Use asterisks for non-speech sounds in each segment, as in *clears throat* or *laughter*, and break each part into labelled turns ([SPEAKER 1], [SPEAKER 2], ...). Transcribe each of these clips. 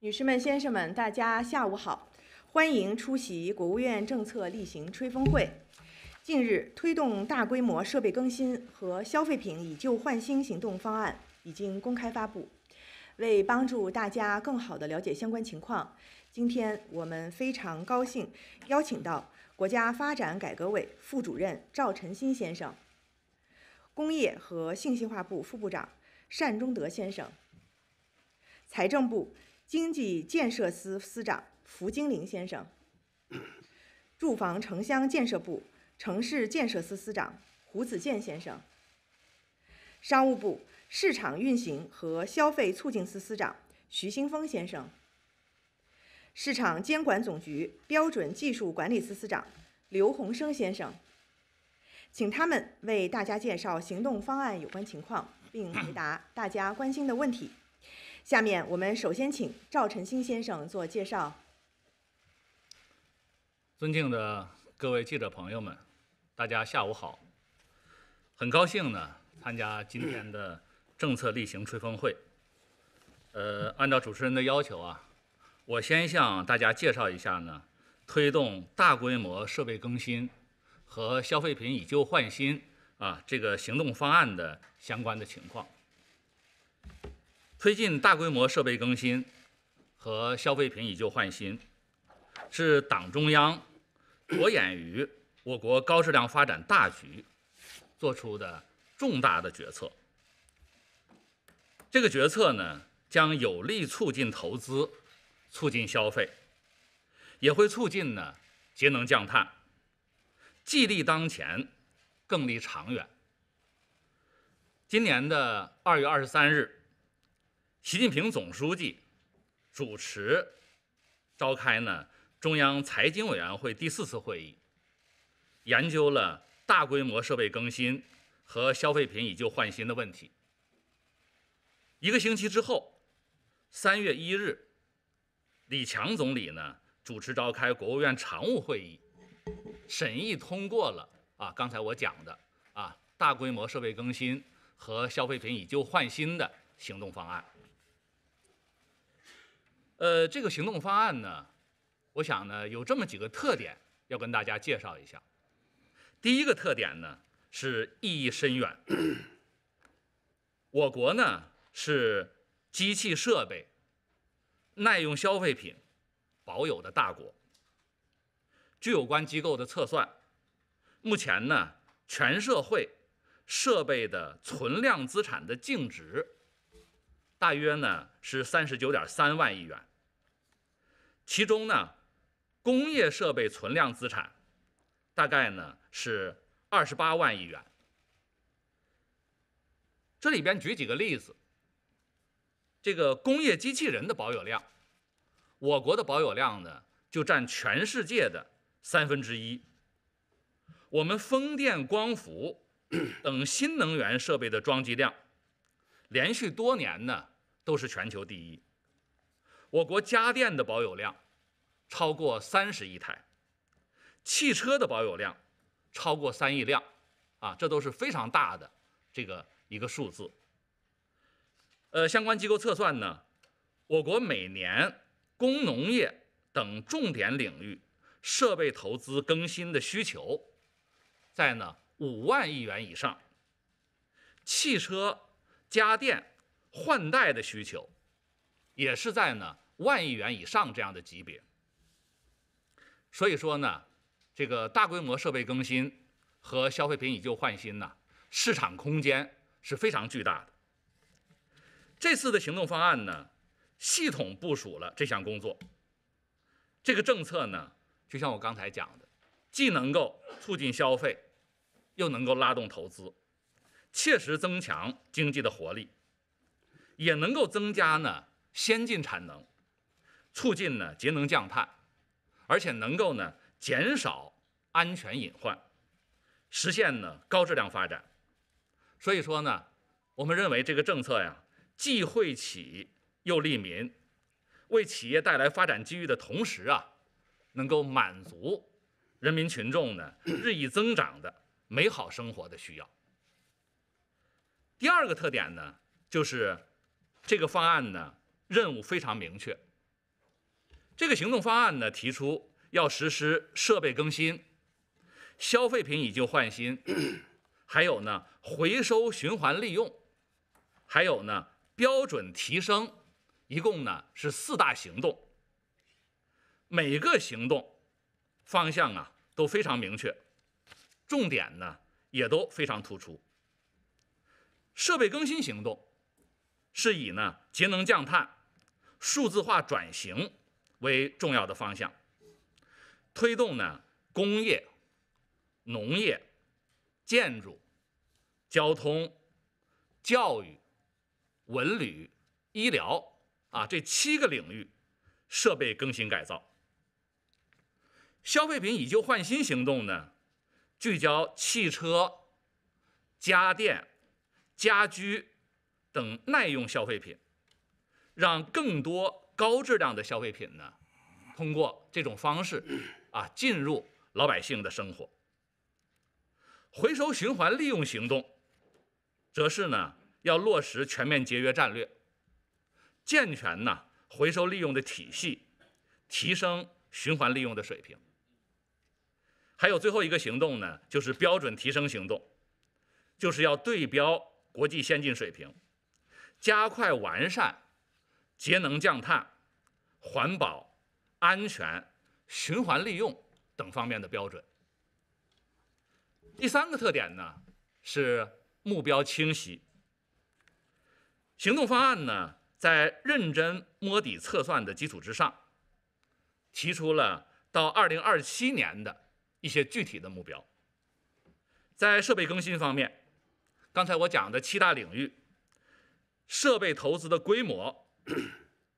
[SPEAKER 1] 女士们、先生们，大家下午好！欢迎出席国务院政策例行吹风会。近日，推动大规模设备更新和消费品以旧换新行动方案已经公开发布。为帮助大家更好地了解相关情况，今天我们非常高兴邀请到国家发展改革委副主任赵辰昕先生、工业和信息化部副部长单忠德先生、财政部。经济建设司司长符金玲先生，住房城乡建设部城市建设司司长胡子健先生，商务部市场运行和消费促进司司长徐新峰先生，市场监管总局标准技术管理司司长刘洪生先生，请他们为大家介绍行动方案有关情况，并回答大家关心的问题。下面我们首先请赵晨星先生做介绍。
[SPEAKER 2] 尊敬的各位记者朋友们，大家下午好。很高兴呢参加今天的政策例行吹风会。呃，按照主持人的要求啊，我先向大家介绍一下呢推动大规模设备更新和消费品以旧换新啊这个行动方案的相关的情况。推进大规模设备更新和消费品以旧换新，是党中央着眼于我国高质量发展大局做出的重大的决策。这个决策呢，将有力促进投资，促进消费，也会促进呢节能降碳，既利当前，更利长远。今年的二月二十三日。习近平总书记主持召开呢中央财经委员会第四次会议，研究了大规模设备更新和消费品以旧换新的问题。一个星期之后，三月一日，李强总理呢主持召开国务院常务会议，审议通过了啊刚才我讲的啊大规模设备更新和消费品以旧换新的行动方案。呃，这个行动方案呢，我想呢，有这么几个特点要跟大家介绍一下。第一个特点呢，是意义深远。我国呢是机器设备、耐用消费品保有的大国。据有关机构的测算，目前呢，全社会设备的存量资产的净值。大约呢是三十九点三万亿元，其中呢，工业设备存量资产，大概呢是二十八万亿元。这里边举几个例子，这个工业机器人的保有量，我国的保有量呢就占全世界的三分之一。我们风电、光伏 *clears throat* 等新能源设备的装机量。连续多年呢都是全球第一。我国家电的保有量超过三十亿台，汽车的保有量超过三亿辆，啊，这都是非常大的这个一个数字。呃，相关机构测算呢，我国每年工农业等重点领域设备投资更新的需求在呢五万亿元以上，汽车。家电换代的需求，也是在呢万亿元以上这样的级别。所以说呢，这个大规模设备更新和消费品以旧换新呢，市场空间是非常巨大的。这次的行动方案呢，系统部署了这项工作。这个政策呢，就像我刚才讲的，既能够促进消费，又能够拉动投资。切实增强经济的活力，也能够增加呢先进产能，促进呢节能降碳，而且能够呢减少安全隐患，实现呢高质量发展。所以说呢，我们认为这个政策呀既惠企又利民，为企业带来发展机遇的同时啊，能够满足人民群众呢日益增长的美好生活的需要。第二个特点呢，就是这个方案呢任务非常明确。这个行动方案呢提出要实施设备更新、消费品以旧换新，还有呢回收循环利用，还有呢标准提升，一共呢是四大行动。每个行动方向啊都非常明确，重点呢也都非常突出。设备更新行动是以呢节能降碳、数字化转型为重要的方向，推动呢工业、农业、建筑、交通、教育、文旅、医疗啊这七个领域设备更新改造。消费品以旧换新行动呢，聚焦汽车、家电。家居等耐用消费品，让更多高质量的消费品呢，通过这种方式啊进入老百姓的生活。回收循环利用行动，则是呢要落实全面节约战略，健全呐回收利用的体系，提升循环利用的水平。还有最后一个行动呢，就是标准提升行动，就是要对标。国际先进水平，加快完善节能降碳、环保、安全、循环利用等方面的标准。第三个特点呢是目标清晰，行动方案呢在认真摸底测算的基础之上，提出了到二零二七年的一些具体的目标。在设备更新方面。刚才我讲的七大领域，设备投资的规模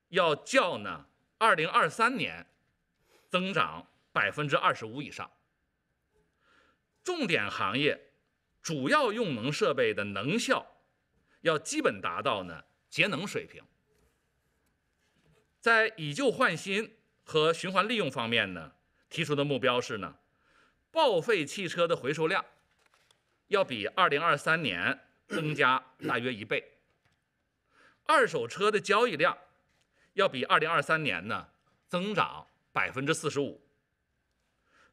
[SPEAKER 2] 要较呢二零二三年增长百分之二十五以上。重点行业主要用能设备的能效要基本达到呢节能水平。在以旧换新和循环利用方面呢，提出的目标是呢，报废汽车的回收量。要比二零二三年增加大约一倍，二手车的交易量要比二零二三年呢增长百分之四十五，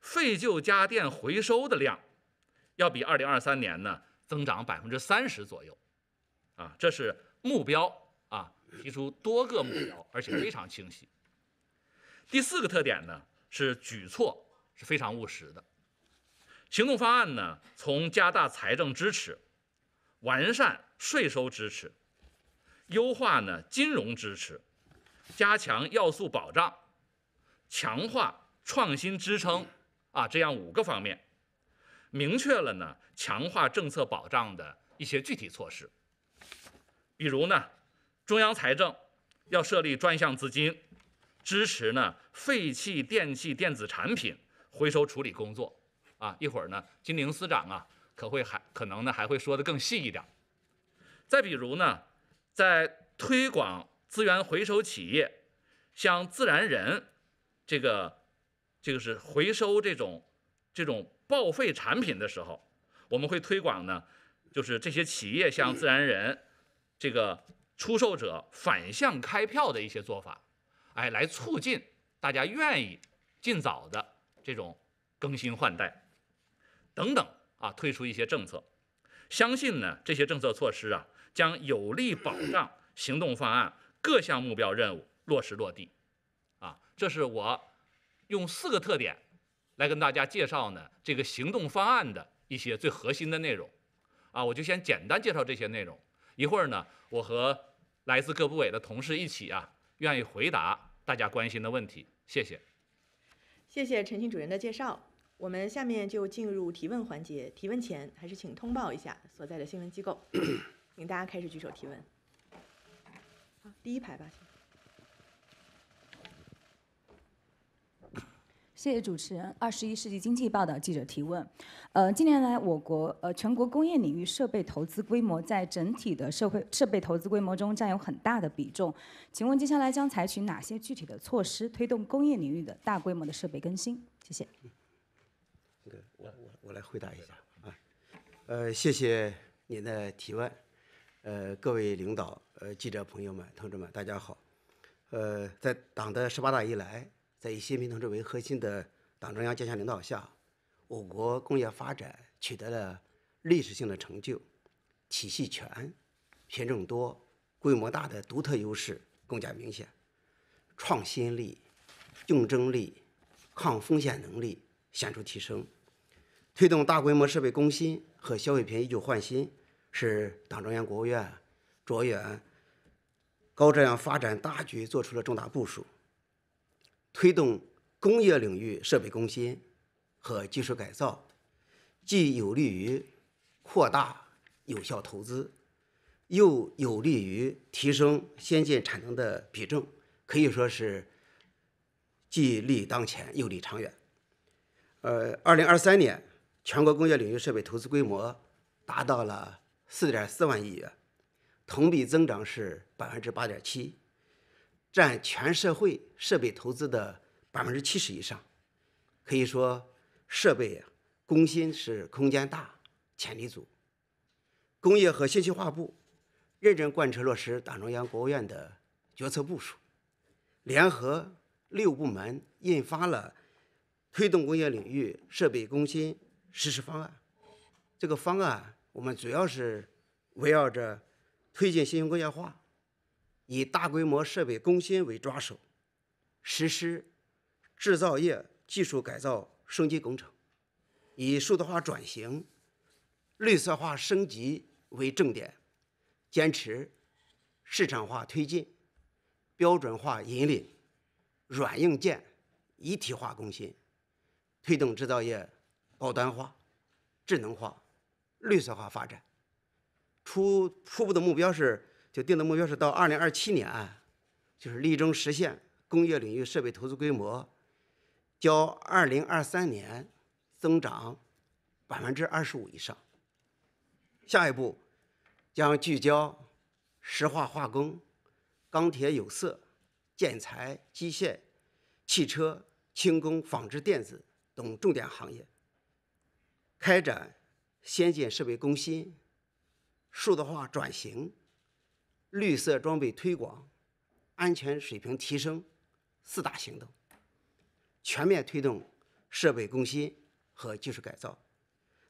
[SPEAKER 2] 废旧家电回收的量要比二零二三年呢增长百分之三十左右，啊，这是目标啊，提出多个目标，而且非常清晰。第四个特点呢是举措是非常务实的。行动方案呢，从加大财政支持、完善税收支持、优化呢金融支持、加强要素保障、强化创新支撑啊这样五个方面，明确了呢强化政策保障的一些具体措施。比如呢，中央财政要设立专项资金，支持呢废弃电器电子产品回收处理工作。啊，一会儿呢，金陵司长啊，可会还可能呢还会说的更细一点儿。再比如呢，在推广资源回收企业，向自然人，这个这个是回收这种这种报废产品的时候，我们会推广呢，就是这些企业向自然人，这个出售者反向开票的一些做法，哎，来促进大家愿意尽早的这种更新换代。等等啊，推出一些政策，相信呢这些政策措施啊，将有力保障行动方案各项目标任务落实落地。啊，这是我用四个特点来跟大家介绍呢这个行动方案的一些最核心的内容。啊，我就先简单介绍这些内容，一会儿呢，我和来自各部委的同事一起啊，愿意回答大家关心的问题。谢谢，
[SPEAKER 1] 谢谢陈庆主任的介绍。我们下面就进入提问环节。提问前还是请通报一下所在的新闻机构，*clears throat* 请大家开始举手提问。好，第一排吧。谢谢主持人。二十一世纪经济报道记者提问：，呃，近年来我国呃全国工业领域设备投资规模在整体的社会设备投资规模中占有很大的比重，请问接下来将采取哪些具体的措施推动工业领域的大规模的设备更新？谢谢。
[SPEAKER 3] 我来回答一下啊，呃，谢谢您的提问，呃，各位领导，呃，记者朋友们、同志们，大家好，呃，在党的十八大以来，在以习近平同志为核心的党中央坚强领导下，我国工业发展取得了历史性的成就，体系全、品种多、规模大的独特优势更加明显，创新力、竞争力、抗风险能力显著提升。推动大规模设备更新和消费品以旧换新，是党中央、国务院着眼高质量发展大局做出了重大部署。推动工业领域设备更新和技术改造，既有利于扩大有效投资，又有利于提升先进产能的比重，可以说是既利当前又利长远。呃，二零二三年。全国工业领域设备投资规模达到了四点四万亿元，同比增长是百分之八点七，占全社会设备投资的百分之七十以上，可以说设备更新是空间大、潜力足。工业和信息化部认真贯彻落实党中央、国务院的决策部署，联合六部门印发了《推动工业领域设备更新》。实施方案，这个方案我们主要是围绕着推进新型工业化，以大规模设备更新为抓手，实施制造业技术改造升级工程，以数字化转型、绿色化升级为重点，坚持市场化推进、标准化引领、软硬件一体化更新，推动制造业。高端化、智能化、绿色化发展，初初步的目标是，就定的目标是到二零二七年，就是力争实现工业领域设备投资规模较二零二三年增长百分之二十五以上。下一步将聚焦石化化工、钢铁有色、建材机械、汽车、轻工纺织电子等重点行业。开展先进设备更新、数字化转型、绿色装备推广、安全水平提升四大行动，全面推动设备更新和技术改造。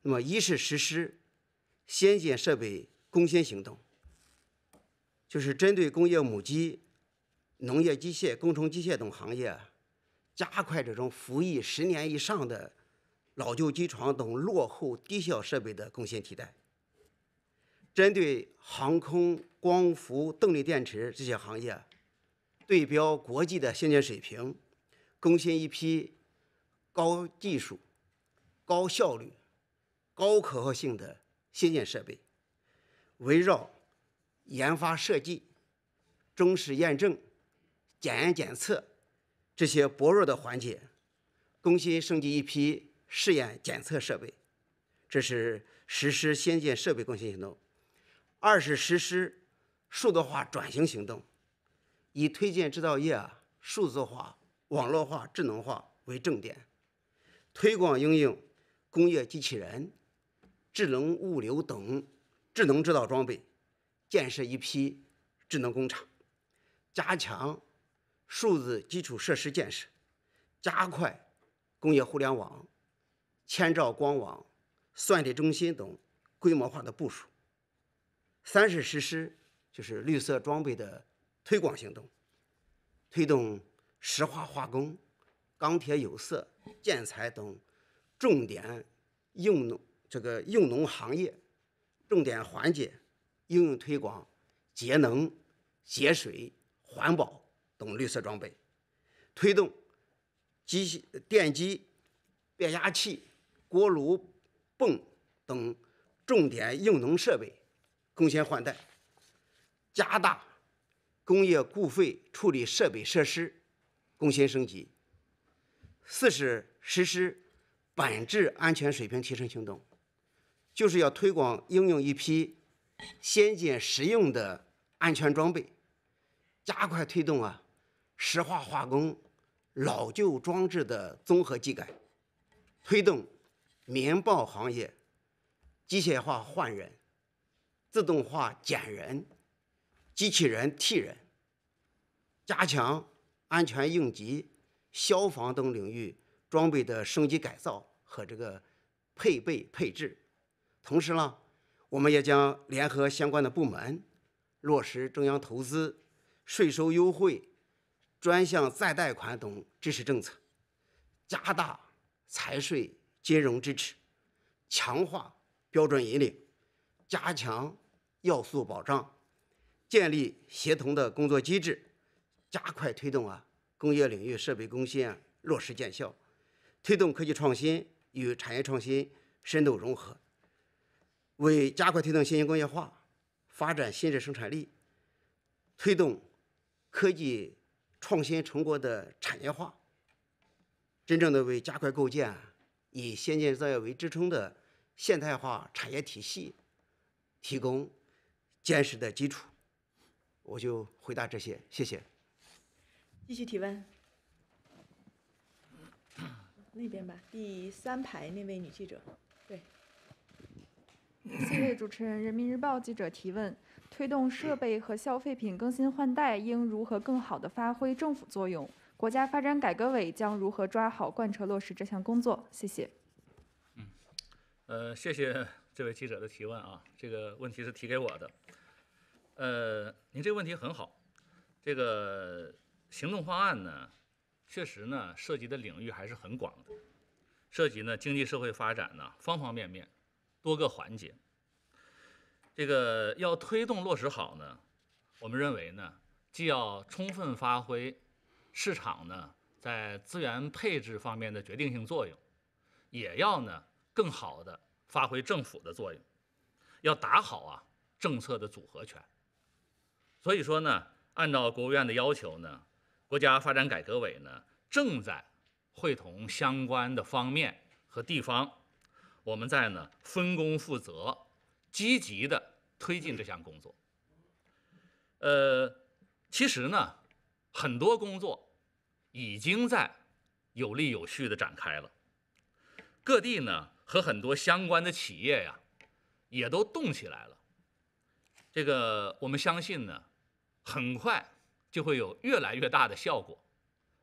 [SPEAKER 3] 那么，一是实施先进设备更新行动，就是针对工业母机、农业机械、工程机械等行业，加快这种服役十年以上的。老旧机床等落后低效设备的更新替代。针对航空、光伏、动力电池这些行业，对标国际的先进水平，更新一批高技术、高效率、高可靠性的先进设备。围绕研发设计、中试验证、检验检测这些薄弱的环节，更新升级一批。试验检测设备，这是实施先进设备更新行动；二是实施数字化转型行动，以推进制造业数字化、网络化、智能化为重点，推广应用工业机器人、智能物流等智能制造装备，建设一批智能工厂，加强数字基础设施建设，加快工业互联网。千兆光网、算力中心等规模化的部署。三是实施就是绿色装备的推广行动，推动石化、化工、钢铁、有色、建材等重点用农这个用农行业，重点环节应用推广节能、节水、环保等绿色装备，推动机械、电机、变压器。锅炉、泵等重点用能设备更新换代，加大工业固废处理设备设施更新升级。四是实施本质安全水平提升行动，就是要推广应用一批先进实用的安全装备，加快推动啊石化化工老旧装置的综合技改，推动。棉爆行业，机械化换人，自动化减人，机器人替人，加强安全应急、消防等领域装备的升级改造和这个配备配置。同时呢，我们也将联合相关的部门，落实中央投资、税收优惠、专项再贷款等支持政策，加大财税。金融支持，强化标准引领，加强要素保障，建立协同的工作机制，加快推动啊工业领域设备更新啊落实见效，推动科技创新与产业创新深度融合，为加快推动新型工业化，发展新的生产力，推动科技创新成果的产业化，真正的为加快构建啊。以先进制造业为支撑的现代化产业体系提供坚实的基础。我就回答这些，谢谢。
[SPEAKER 1] 继续提问，那边吧，第三排那位女记者。对。谢谢主持人，《人民日报》记者提问：推动设备和消费品更新换代，应如何更好地发挥政府作用？国家发展改革委将如何抓好贯彻落实这项工作？谢谢。
[SPEAKER 2] 嗯，呃，谢谢这位记者的提问啊，这个问题是提给我的。呃，您这个问题很好。这个行动方案呢，确实呢涉及的领域还是很广的，涉及呢经济社会发展呢方方面面、多个环节。这个要推动落实好呢，我们认为呢，既要充分发挥市场呢，在资源配置方面的决定性作用，也要呢更好地发挥政府的作用，要打好啊政策的组合拳。所以说呢，按照国务院的要求呢，国家发展改革委呢正在会同相关的方面和地方，我们在呢分工负责，积极的推进这项工作。呃，其实呢，很多工作。已经在有利有序的展开了，各地呢和很多相关的企业呀，也都动起来了。这个我们相信呢，很快就会有越来越大的效果。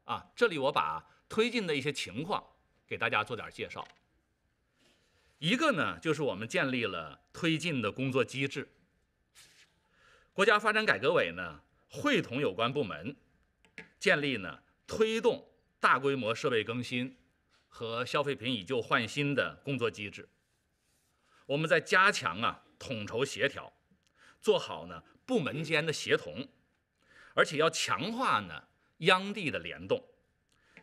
[SPEAKER 2] 啊，这里我把推进的一些情况给大家做点介绍。一个呢，就是我们建立了推进的工作机制，国家发展改革委呢会同有关部门建立呢。推动大规模设备更新和消费品以旧换新的工作机制。我们在加强啊统筹协调，做好呢部门间的协同，而且要强化呢央地的联动，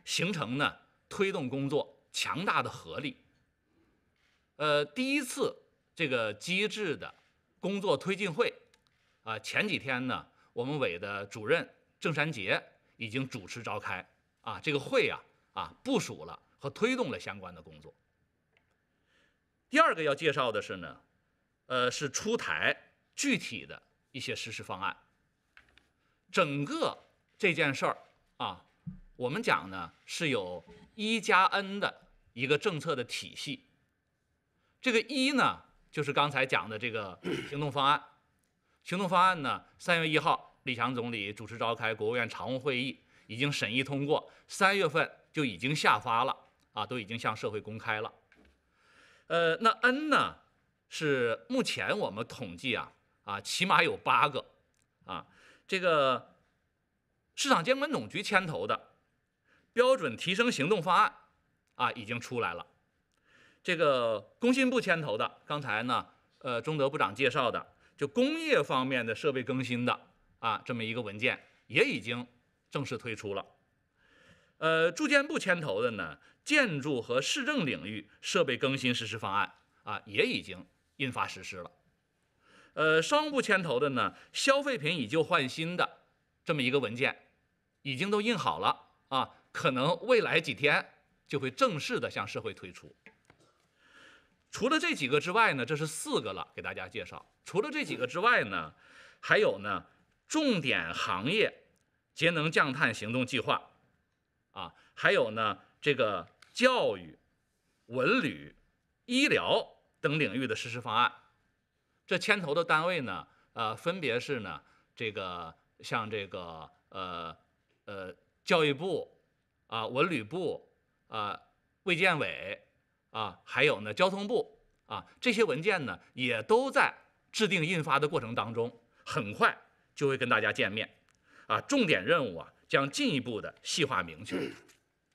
[SPEAKER 2] 形成呢推动工作强大的合力。呃，第一次这个机制的工作推进会啊，前几天呢，我们委的主任郑山杰。已经主持召开啊这个会呀啊部署了和推动了相关的工作。第二个要介绍的是呢，呃是出台具体的一些实施方案。整个这件事儿啊，我们讲呢是有一加 N 的一个政策的体系。这个一呢就是刚才讲的这个行动方案，行动方案呢三月一号。李强总理主持召开国务院常务会议，已经审议通过，三月份就已经下发了啊，都已经向社会公开了。呃，那 N 呢，是目前我们统计啊，啊，起码有八个啊。这个市场监管总局牵头的标准提升行动方案啊，已经出来了。这个工信部牵头的，刚才呢，呃，中德部长介绍的，就工业方面的设备更新的。啊，这么一个文件也已经正式推出了。呃，住建部牵头的呢，建筑和市政领域设备更新实施方案啊，也已经印发实施了。呃，商务部牵头的呢，消费品以旧换新的这么一个文件，已经都印好了啊，可能未来几天就会正式的向社会推出。除了这几个之外呢，这是四个了，给大家介绍。除了这几个之外呢，还有呢。重点行业节能降碳行动计划啊，还有呢这个教育、文旅、医疗等领域的实施方案，这牵头的单位呢，呃，分别是呢这个像这个呃呃教育部啊、文旅部啊、卫健委啊，还有呢交通部啊，这些文件呢也都在制定印发的过程当中，很快。就会跟大家见面，啊，重点任务啊将进一步的细化明确。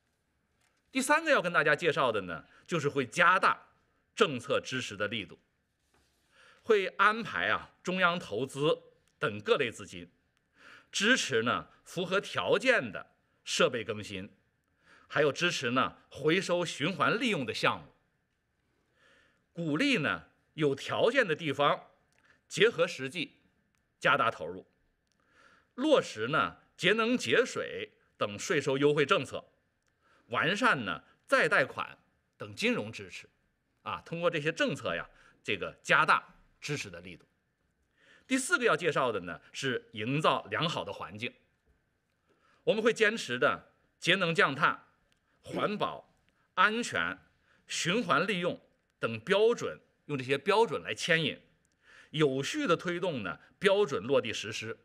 [SPEAKER 2] *coughs* 第三个要跟大家介绍的呢，就是会加大政策支持的力度，会安排啊中央投资等各类资金，支持呢符合条件的设备更新，还有支持呢回收循环利用的项目，鼓励呢有条件的地方结合实际加大投入。落实呢节能节水等税收优惠政策，完善呢再贷款等金融支持，啊，通过这些政策呀，这个加大支持的力度。第四个要介绍的呢是营造良好的环境。我们会坚持的节能降碳、环保、安全、循环利用等标准，用这些标准来牵引，有序的推动呢标准落地实施。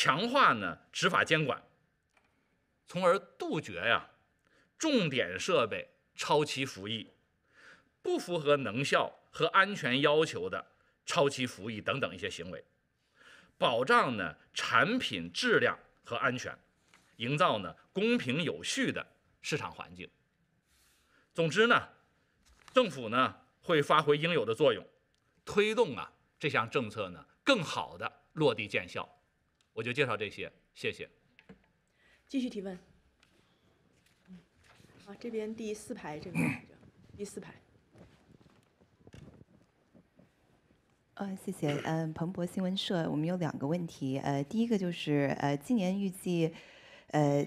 [SPEAKER 2] 强化呢执法监管，从而杜绝呀重点设备超期服役、不符合能效和安全要求的超期服役等等一些行为，保障呢产品质量和安全，营造呢公平有序的市场环境。总之呢，政府呢会发挥应有的作用，推动啊这项政策呢更好的落地见效。我就介绍这些，谢谢。
[SPEAKER 1] 继续提问。好，这边第四排这位来第四排。嗯，谢谢。嗯，彭博新闻社，我们有两个问题。呃，第一个就是，呃，今年预计，呃，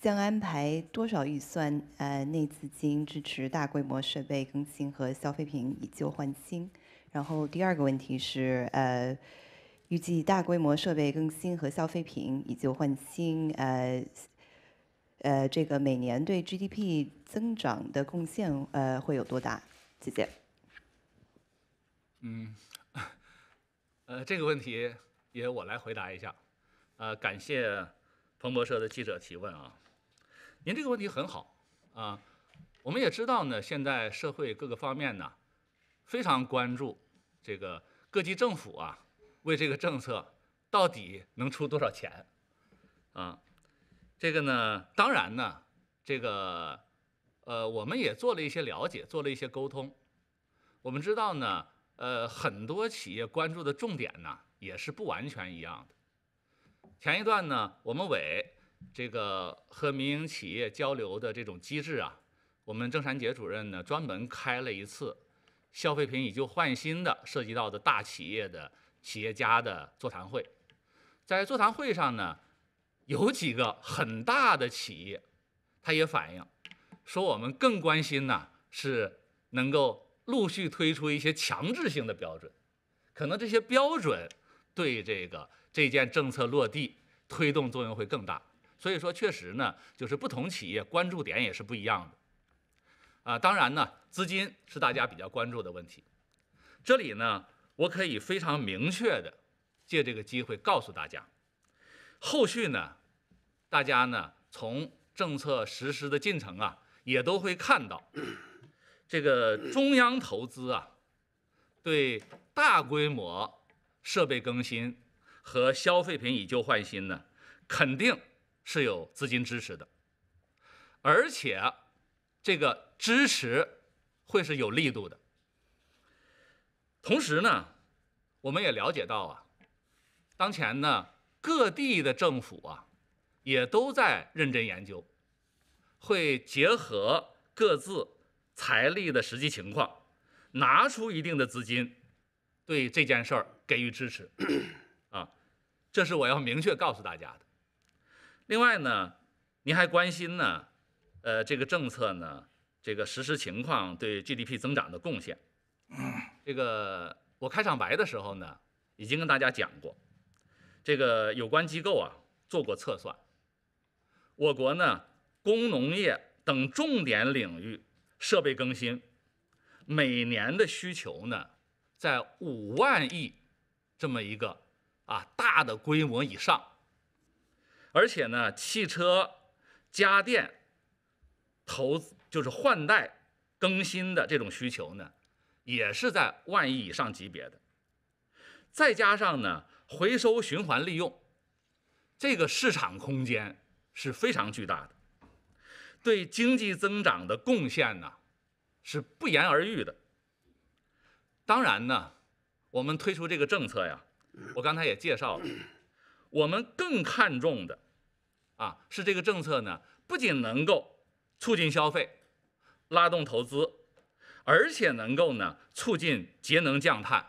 [SPEAKER 1] 将安排多少预算？呃，内资金支持大规模设备更新和消费品以旧换新？然后第二个问题是，呃。预计大规模设备更新和消费品以旧换
[SPEAKER 2] 新，呃，呃，这个每年对 GDP 增长的贡献，呃，会有多大？谢谢。嗯，*laughs* 呃，这个问题也我来回答一下。呃，感谢彭博社的记者提问啊。您这个问题很好啊。我们也知道呢，现在社会各个方面呢，非常关注这个各级政府啊。为这个政策到底能出多少钱？啊，这个呢，当然呢，这个，呃，我们也做了一些了解，做了一些沟通。我们知道呢，呃，很多企业关注的重点呢，也是不完全一样的。前一段呢，我们委这个和民营企业交流的这种机制啊，我们郑山杰主任呢专门开了一次消费品以旧换新的涉及到的大企业的。企业家的座谈会，在座谈会上呢，有几个很大的企业，他也反映，说我们更关心呢是能够陆续推出一些强制性的标准，可能这些标准对这个这件政策落地推动作用会更大。所以说，确实呢，就是不同企业关注点也是不一样的，啊，当然呢，资金是大家比较关注的问题，这里呢。我可以非常明确的借这个机会告诉大家，后续呢，大家呢从政策实施的进程啊，也都会看到，这个中央投资啊，对大规模设备更新和消费品以旧换新呢，肯定是有资金支持的，而且这个支持会是有力度的。同时呢，我们也了解到啊，当前呢，各地的政府啊，也都在认真研究，会结合各自财力的实际情况，拿出一定的资金，对这件事儿给予支持，啊，这是我要明确告诉大家的。另外呢，您还关心呢，呃，这个政策呢，这个实施情况对 GDP 增长的贡献。这个我开场白的时候呢，已经跟大家讲过，这个有关机构啊做过测算，我国呢工农业等重点领域设备更新，每年的需求呢在五万亿这么一个啊大的规模以上，而且呢汽车、家电投就是换代更新的这种需求呢。也是在万亿以上级别的，再加上呢，回收循环利用，这个市场空间是非常巨大的，对经济增长的贡献呢是不言而喻的。当然呢，我们推出这个政策呀，我刚才也介绍了，我们更看重的啊，是这个政策呢不仅能够促进消费，拉动投资。而且能够呢促进节能降碳，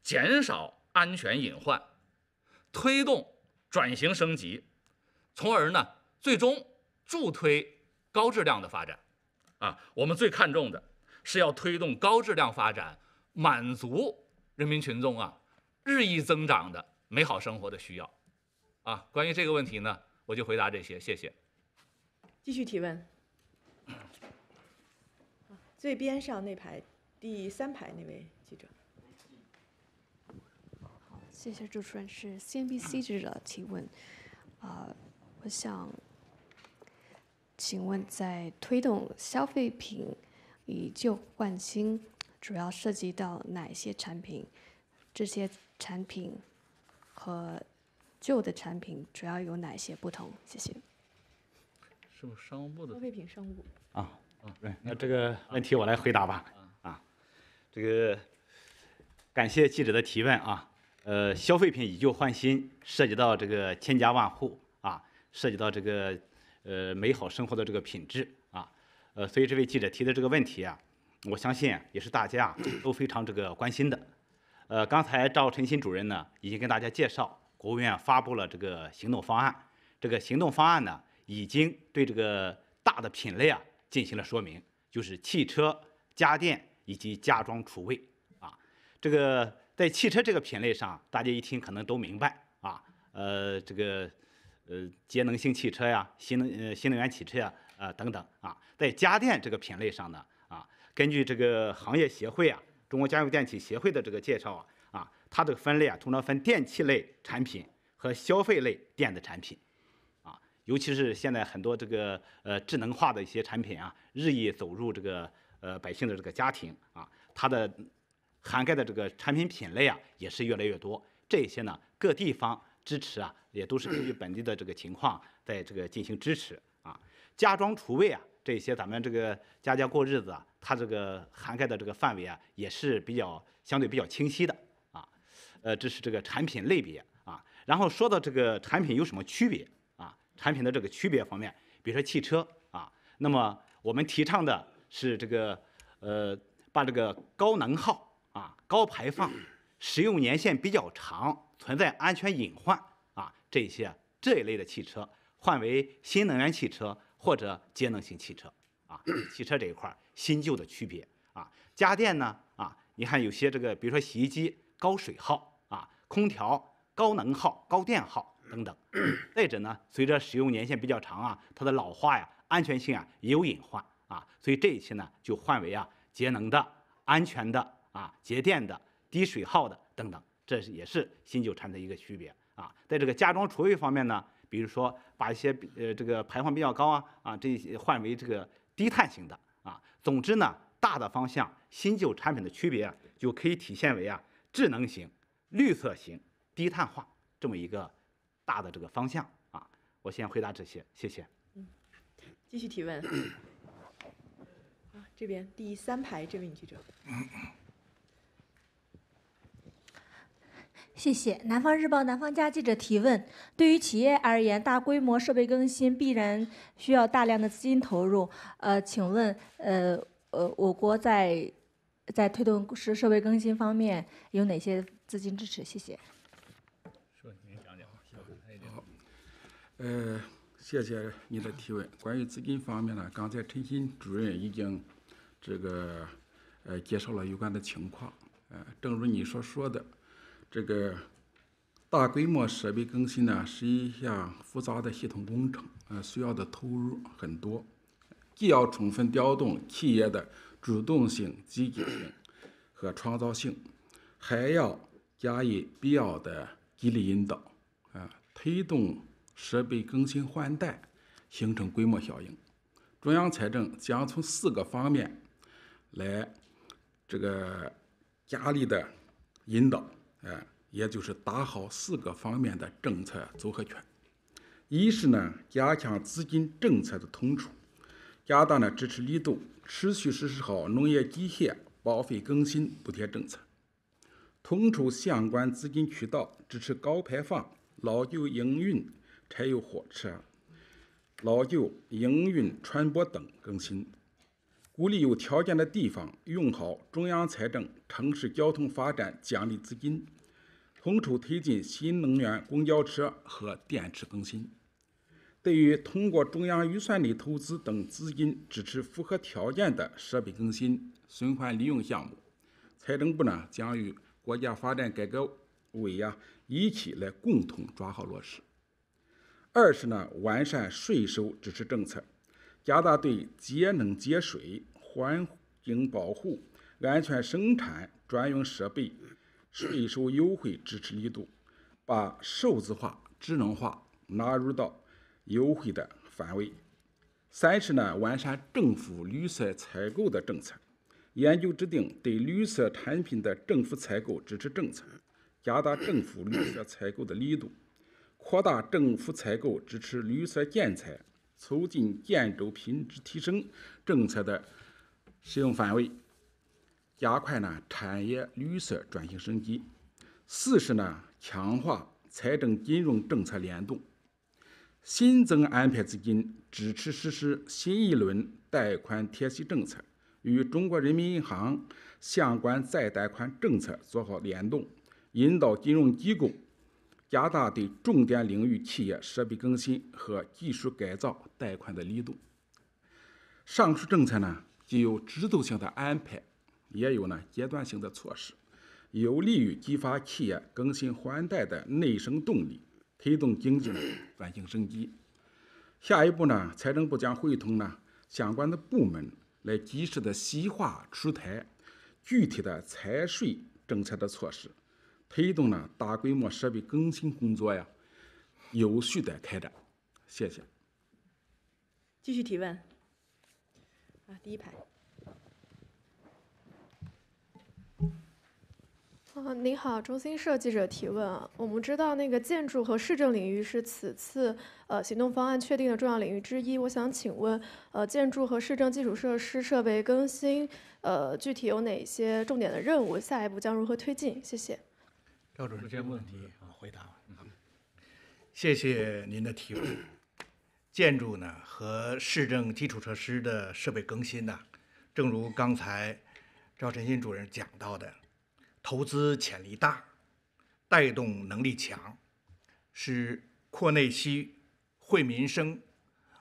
[SPEAKER 2] 减少安全隐患，推动转型升级，从而呢最终助推高质量的发展。啊，我们最看重的是要推动高质量发展，满足人民群众啊日益增长的美好生活的需要。啊，关于这个问题呢，我就回答这些，谢谢。
[SPEAKER 1] 继续提问。最边上那排第三排那位记者，谢谢主持人，是 CNBC 记者提问。啊，我想，请问在推动消费品以旧换新，主要涉及到哪些产品？这些产品和旧的产品主要有哪些不同？谢谢。是商务部的。消费品商务。
[SPEAKER 4] 啊。那这个问题我来回答吧。啊，这个感谢记者的提问啊。呃，消费品以旧换新涉及到这个千家万户啊，涉及到这个呃美好生活的这个品质啊。呃，所以这位记者提的这个问题啊，我相信也是大家啊都非常这个关心的。呃，刚才赵晨新主任呢已经跟大家介绍，国务院发布了这个行动方案。这个行动方案呢，已经对这个大的品类啊。进行了说明，就是汽车、家电以及家装厨卫啊。这个在汽车这个品类上，大家一听可能都明白啊。呃，这个呃，节能型汽车呀，新能呃新能源汽车呀呃等等啊。在家电这个品类上呢啊，根据这个行业协会啊，中国家用电器协会的这个介绍啊啊，它这个分类啊，通常分电器类产品和消费类电子产品。尤其是现在很多这个呃智能化的一些产品啊，日益走入这个呃百姓的这个家庭啊，它的涵盖的这个产品品类啊也是越来越多。这些呢，各地方支持啊，也都是根据本地的这个情况，在这个进行支持啊。家装厨卫啊，这些咱们这个家家过日子啊，它这个涵盖的这个范围啊，也是比较相对比较清晰的啊。呃，这是这个产品类别啊。然后说到这个产品有什么区别？产品的这个区别方面，比如说汽车啊，那么我们提倡的是这个，呃，把这个高能耗啊、高排放、使用年限比较长、存在安全隐患啊这些这一类的汽车换为新能源汽车或者节能型汽车啊，汽车这一块新旧的区别啊，家电呢啊，你看有些这个，比如说洗衣机高水耗啊，空调高能耗高电耗。等等，再者呢，随着使用年限比较长啊，它的老化呀、安全性啊也有隐患啊，所以这一些呢就换为啊节能的、安全的啊、节电的、低水耗的等等，这是也是新旧产的一个区别啊。在这个家装厨卫方面呢，比如说把一些呃这个排放比较高啊啊这些换为这个低碳型的啊。总之呢，大的方向新旧产品的区别啊就可以体现为啊智能型、绿色型、低碳化这么一个。大的这个方向啊，我先回答这些，谢谢。
[SPEAKER 1] 嗯，继续提问。这边第三排这位女记者，谢谢南方日报、南方家》记者提问。对于企业而言，大规模设备更新必然需要大量的资金投入。呃，请问，呃呃，我国在在推动设设备更新方面有哪些资金支持？谢谢。
[SPEAKER 5] 呃，谢谢你的提问。关于资金方面呢，刚才陈新主任已经这个呃介绍了有关的情况。呃，正如你所说的，这个大规模设备更新呢是一项复杂的系统工程，呃，需要的投入很多，既要充分调动企业的主动性、积极性和创造性，还要加以必要的激励引导，啊，推动。设备更新换代，形成规模效应。中央财政将从四个方面来这个加力的引导，哎，也就是打好四个方面的政策组合拳。一是呢，加强资金政策的统筹，加大呢支持力度，持续实施好农业机械报废更新补贴政策，统筹相关资金渠道，支持高排放老旧营运。柴油火车、老旧营运船舶等更新，鼓励有条件的地方用好中央财政城市交通发展奖励资金，统筹推进新能源公交车和电池更新。对于通过中央预算里投资等资金支持符合条件的设备更新、循环利用项目，财政部呢将与国家发展改革委呀一起来共同抓好落实。二是呢，完善税收支持政策，加大对节能节水、环境保护、安全生产专用设备税收优惠支持力度，把数字化、智能化纳入到优惠的范围。三是呢，完善政府绿色采购的政策，研究制定对绿色产品的政府采购支持政策，加大政府绿色采购的力度。扩大政府采购支持绿色建材、促进建筑品质提升政策的适用范围，加快呢产业绿色转型升级。四是呢，强化财政金融政策联动，新增安排资金支持实施新一轮贷款贴息政策，与中国人民银行相关再贷款政策做好联动，引导金融机构。加大对重点领域企业设备更新和技术改造贷款的力度。上述政策呢，既有制度性的安排，也有呢阶段性的措施，有利于激发企业更新换代的内生动力，推动经济转型升级。下一步呢，财政部将会同呢相关的部门来及时的细化出台具体的财税政策的措施。推动了大规模设备更新工作呀，有序的开展。谢谢。
[SPEAKER 1] 继续提问啊，第一排。啊，您好，中新社记者提问。啊。我们知道，那个建筑和市政领域是此次呃行动方案确定的重要领域之一。我想请问，呃，建筑和市政基础设施设备更新呃具体有哪些重点的任务？下一步将如何推进？谢谢。
[SPEAKER 6] 赵主任，这个问题我回答吧。谢谢您的提问。*laughs* 建筑呢和市政基础设施的设备更新呢，正如刚才赵辰昕主任讲到的，投资潜力大，带动能力强，是扩内需、惠民生、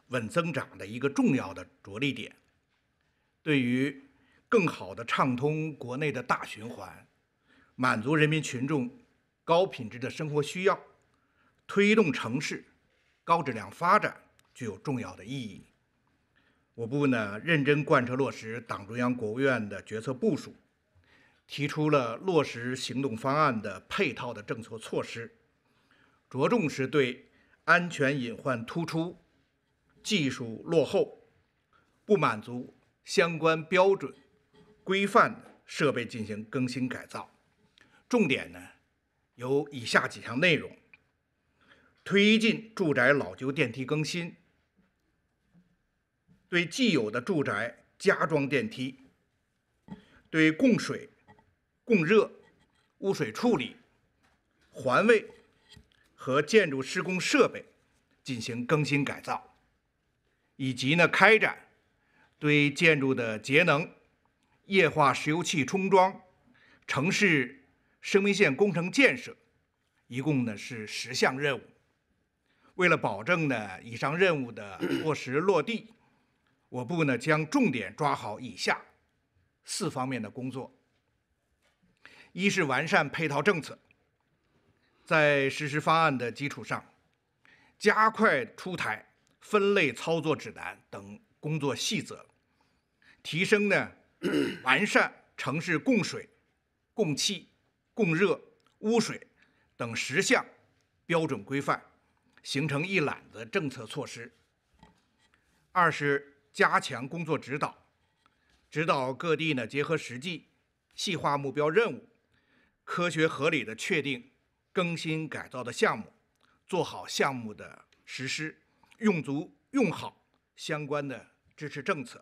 [SPEAKER 6] 稳增长的一个重要的着力点。对于更好的畅通国内的大循环，满足人民群众。高品质的生活需要，推动城市高质量发展具有重要的意义。我部呢，认真贯彻落实党中央、国务院的决策部署，提出了落实行动方案的配套的政策措施，着重是对安全隐患突出、技术落后、不满足相关标准规范的设备进行更新改造，重点呢。有以下几项内容：推进住宅老旧电梯更新，对既有的住宅加装电梯；对供水、供热、污水处理、环卫和建筑施工设备进行更新改造，以及呢开展对建筑的节能、液化石油气充装、城市。生命线工程建设一共呢是十项任务。为了保证呢以上任务的 *clears throat* 落实落地，我部呢将重点抓好以下四方面的工作：一是完善配套政策，在实施方案的基础上，加快出台分类操作指南等工作细则，提升呢 *clears throat* 完善城市供水、供气。供热、污水等十项标准规范，形成一揽子政策措施。二是加强工作指导，指导各地呢结合实际，细化目标任务，科学合理地确定更新改造的项目，做好项目的实施，用足用好相关的支持政策。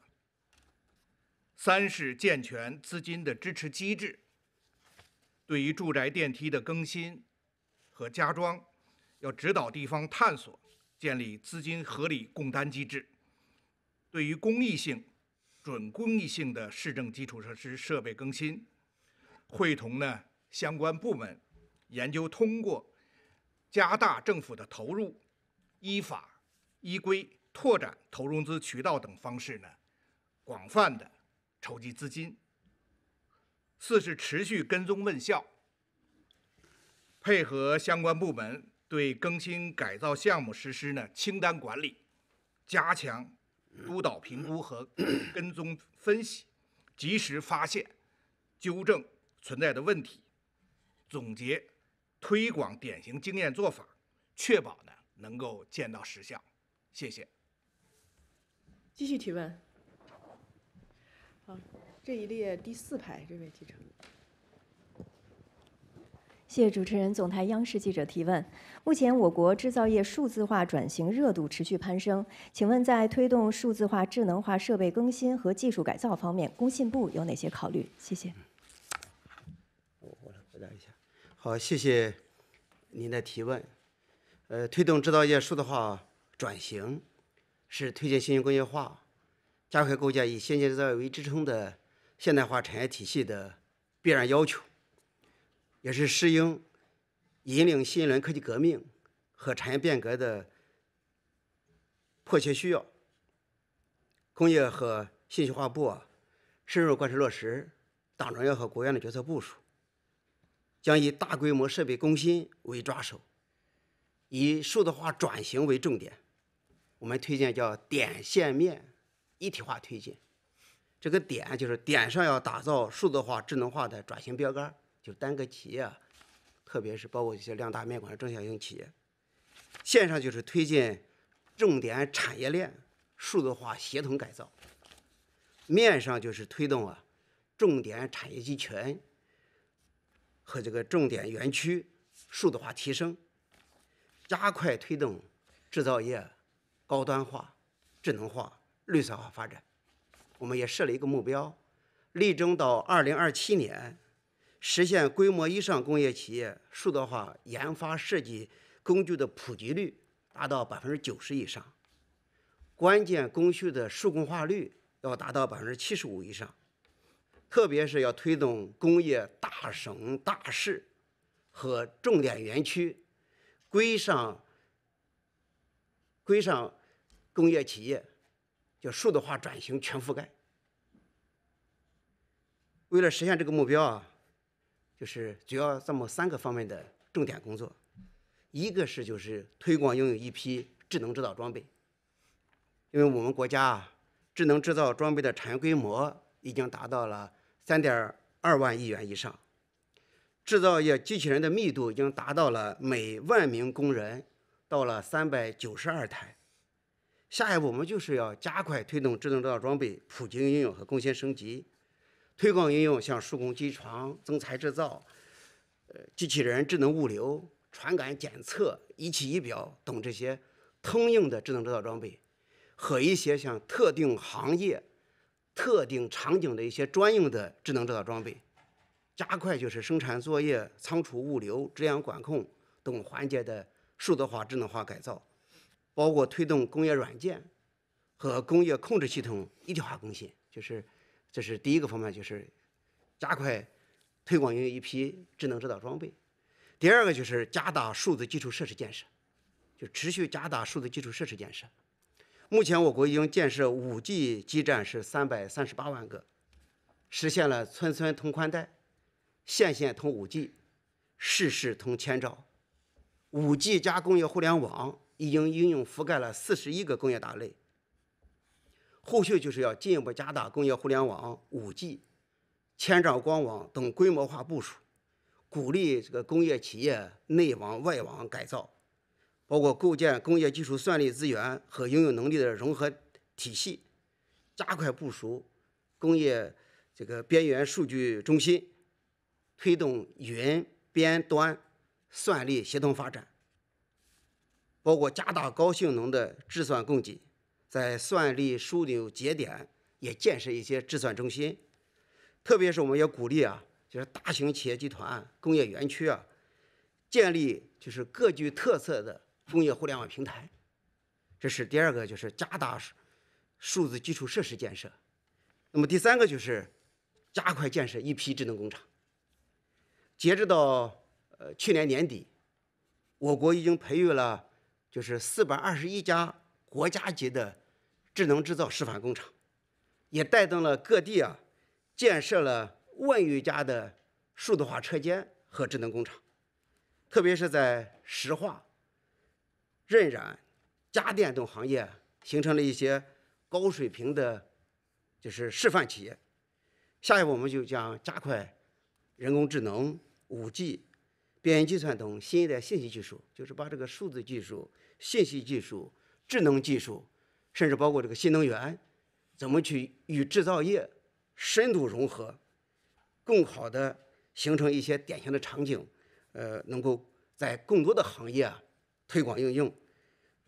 [SPEAKER 6] 三是健全资金的支持机制。对于住宅电梯的更新和加装，要指导地方探索建立资金合理供单机制；对于公益性、准公益性的市政基础设施设备更新，会同呢相关部门研究通过加大政府的投入、依法依规拓展投融资渠道等方式呢，广泛的筹集资金。四是持续跟踪问效，配合相关部门对更新改造项目实施呢清单管理，加强督导评估和跟踪分析，及时发现、纠正存在的问题，总结推广典型经验做法，确保呢能够见到实效。谢谢。
[SPEAKER 1] 继续提问。这一列第四排这位记者，谢谢主持人、总台央视记者提问。目前我国制造业数字化转型热度持续攀升，请问在推动数字化、智能化设备更新和技术改造方面，工信部有哪些考虑？谢谢。
[SPEAKER 3] 我来回答一下。好，谢谢您的提问。呃，推动制造业数字化转型，是推进新型工业化，加快构建以先进制造业为支撑的。现代化产业体系的必然要求，也是适应引领新一轮科技革命和产业变革的迫切需要。工业和信息化部啊，深入贯彻落实党中央和国务院的决策部署，将以大规模设备更新为抓手，以数字化转型为重点，我们推荐叫“点线面一体化推进”。这个点就是点上要打造数字化、智能化的转型标杆，就单个企业，特别是包括一些量大面广的中小型企业。线上就是推进重点产业链数字化协同改造，面上就是推动啊重点产业集群和这个重点园区数字化提升，加快推动制造业高端化、智能化、绿色化发展。我们也设了一个目标，力争到二零二七年，实现规模以上工业企业数字化研发设计工具的普及率达到百分之九十以上，关键工序的数控化率要达到百分之七十五以上，特别是要推动工业大省大市和重点园区规上规上工业企业。叫数字化转型全覆盖。为了实现这个目标啊，就是主要这么三个方面的重点工作，一个是就是推广拥有一批智能制造装备，因为我们国家啊，智能制造装备的产业规模已经达到了三点二万亿元以上，制造业机器人的密度已经达到了每万名工人到了三百九十二台。下一步，我们就是要加快推动智能制造装备普及应用和更新升级，推广应用像数控机床、增材制造、呃机器人、智能物流、传感检测、仪器仪表等这些通用的智能制造装备，和一些像特定行业、特定场景的一些专用的智能制造装备，加快就是生产作业、仓储物流、质量管控等环节的数字化、智能化改造。包括推动工业软件和工业控制系统一体化更新，就是这是第一个方面，就是加快推广应用一批智能制造装备。第二个就是加大数字基础设施建设，就持续加大数字基础设施建设。目前我国已经建设 5G 基站是338万个，实现了村村通宽带、县县通 5G、市市通千兆，5G 加工业互联网。已经应用覆盖了四十一个工业大类。后续就是要进一步加大工业互联网、五 G、千兆光网等规模化部署，鼓励这个工业企业内网外网改造，包括构建工业技术算力资源和应用能力的融合体系，加快部署工业这个边缘数据中心，推动云边端算力协同发展。包括加大高性能的智算供给，在算力枢纽节点也建设一些智算中心，特别是我们也鼓励啊，就是大型企业集团、工业园区啊，建立就是各具特色的工业互联网平台。这是第二个，就是加大数字基础设施建设。那么第三个就是加快建设一批智能工厂。截止到呃去年年底，我国已经培育了。就是四百二十一家国家级的智能制造示范工厂，也带动了各地啊建设了万余家的数字化车间和智能工厂，特别是在石化、认染、家电等行业形成了一些高水平的，就是示范企业。下一步我们就将加快人工智能、五 G、边缘计算等新一代信息技术，就是把这个数字技术。信息技术、智能技术，甚至包括这个新能源，怎么去与制造业深度融合，更好的形成一些典型的场景，呃，能够在更多的行业啊推广应用，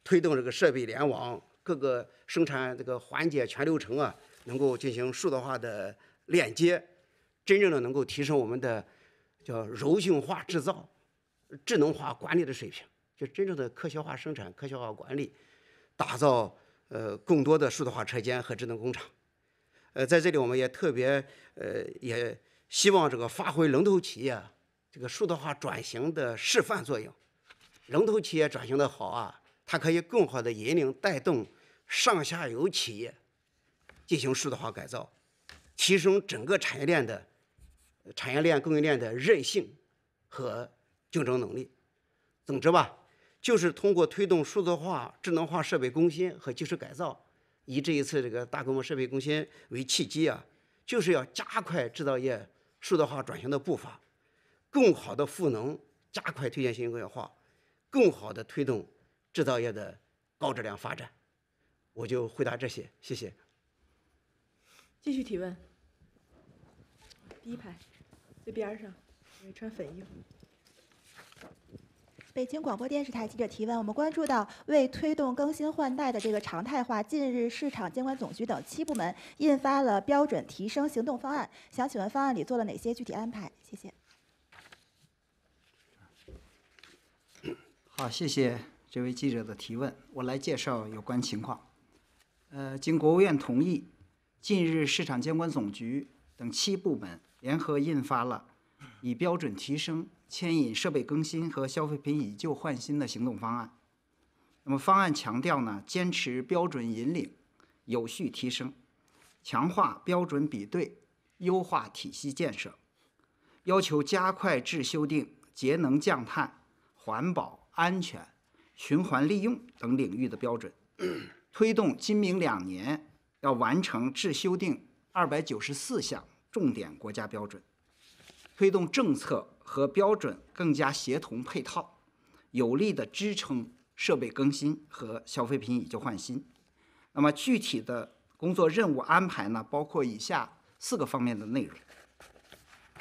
[SPEAKER 3] 推动这个设备联网，各个生产这个环节全流程啊，能够进行数字化的链接，真正的能够提升我们的叫柔性化制造、智能化管理的水平。就真正的科学化生产、科学化管理，打造呃更多的数字化车间和智能工厂。呃，在这里我们也特别呃也希望这个发挥龙头企业这个数字化转型的示范作用。龙头企业转型的好啊，它可以更好的引领带动上下游企业进行数字化改造，提升整个产业链的产业链、供应链的韧性和竞争能力。总之吧。就是通过推动数字化、智能化设备更新和技术改造，以这一次这个大规模设备更新为契机啊，就是要加快制造业数字化转型的步伐，更好的赋能，加快推进新型工业化，更好的推动制造业的高质量发展。我就回答这些，谢谢。
[SPEAKER 1] 继续提问。第一排，最边儿上，穿粉衣服。北京广播电视台记者提问：我们关注到，为推动更新换代的这个常态化，近日市场监管总局等七部门印发了标准提升行动方案。想请问方案里做了哪些具体安排？谢谢。
[SPEAKER 7] 好，谢谢这位记者的提问。我来介绍有关情况。呃，经国务院同意，近日市场监管总局等七部门联合印发了《以标准提升》。牵引设备更新和消费品以旧换新的行动方案。那么方案强调呢，坚持标准引领、有序提升、强化标准比对、优化体系建设，要求加快制修订节能、降碳、环保、安全、循环利用等领域的标准，推动今明两年要完成制修订二百九十四项重点国家标准，推动政策。和标准更加协同配套，有力地支撑设备更新和消费品以旧换新。那么具体的工作任务安排呢？包括以下四个方面的内容：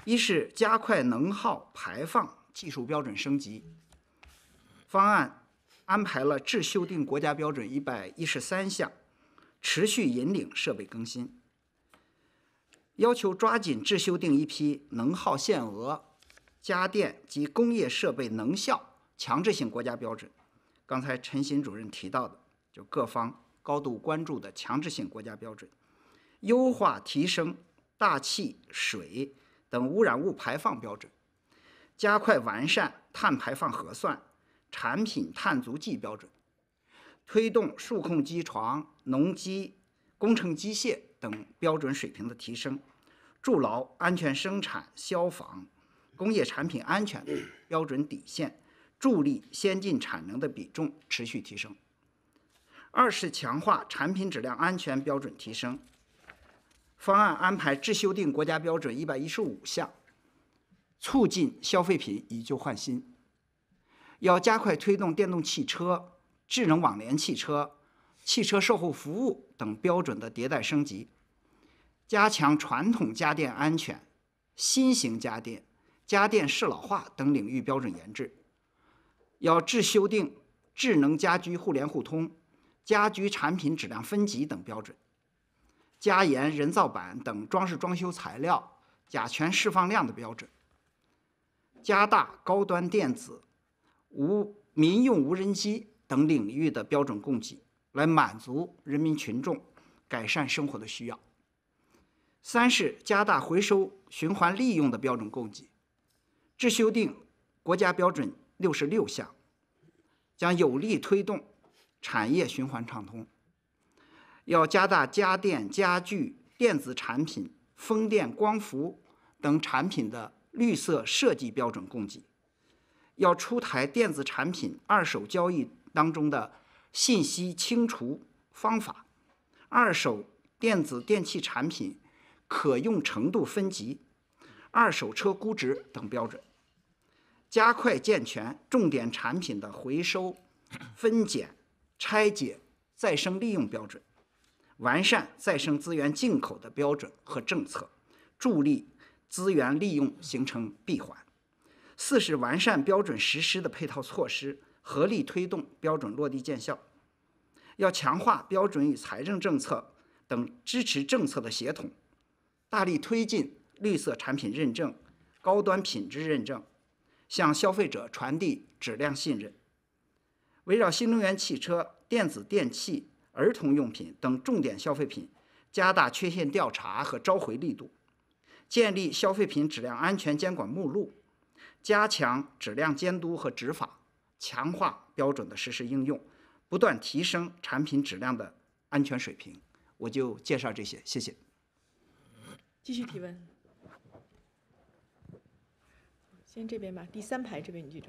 [SPEAKER 7] 一是加快能耗排放技术标准升级。方案安排了制修订国家标准一百一十三项，持续引领设备更新。要求抓紧制修订一批能耗限额。家电及工业设备能效强制性国家标准，刚才陈新主任提到的，就各方高度关注的强制性国家标准，优化提升大气、水等污染物排放标准，加快完善碳排放核算、产品碳足迹标准，推动数控机床、农机、工程机械等标准水平的提升，筑牢安全生产、消防。工业产品安全标准底线，助力先进产能的比重持续提升。二是强化产品质量安全标准提升。方案安排制修订国家标准一百一十五项，促进消费品以旧换新。要加快推动电动汽车、智能网联汽车、汽车售后服务等标准的迭代升级，加强传统家电安全、新型家电。家电适老化等领域标准研制，要制修订智能家居互联互通、家居产品质量分级等标准，加严人造板等装饰装修材料甲醛释放量的标准。加大高端电子、无民用无人机等领域的标准供给，来满足人民群众改善生活的需要。三是加大回收循环利用的标准供给。制修订国家标准六十六项，将有力推动产业循环畅通。要加大家电、家具、电子产品、风电、光伏等产品的绿色设计标准供给。要出台电子产品二手交易当中的信息清除方法，二手电子电器产品可用程度分级。二手车估值等标准，加快健全重点产品的回收、*clears throat* 分拣、拆解、再生利用标准，完善再生资源进口的标准和政策，助力资源利用形成闭环。四是完善标准实施的配套措施，合力推动标准落地见效。要强化标准与财政政策等支持政策的协同，大力推进。绿色产品认证、高端品质认证，向消费者传递质量信任。围绕新能源汽车、电子电器、儿童用品等重点消费品，加大缺陷调查和召回力度，建立消费品质量安全监管目录，加强质量监督和执法，强化标准的实施应用，不断提升产品质量的安全水平。我就介绍这些，谢谢。
[SPEAKER 1] 继续提问。先这边吧，第三排这边女记者。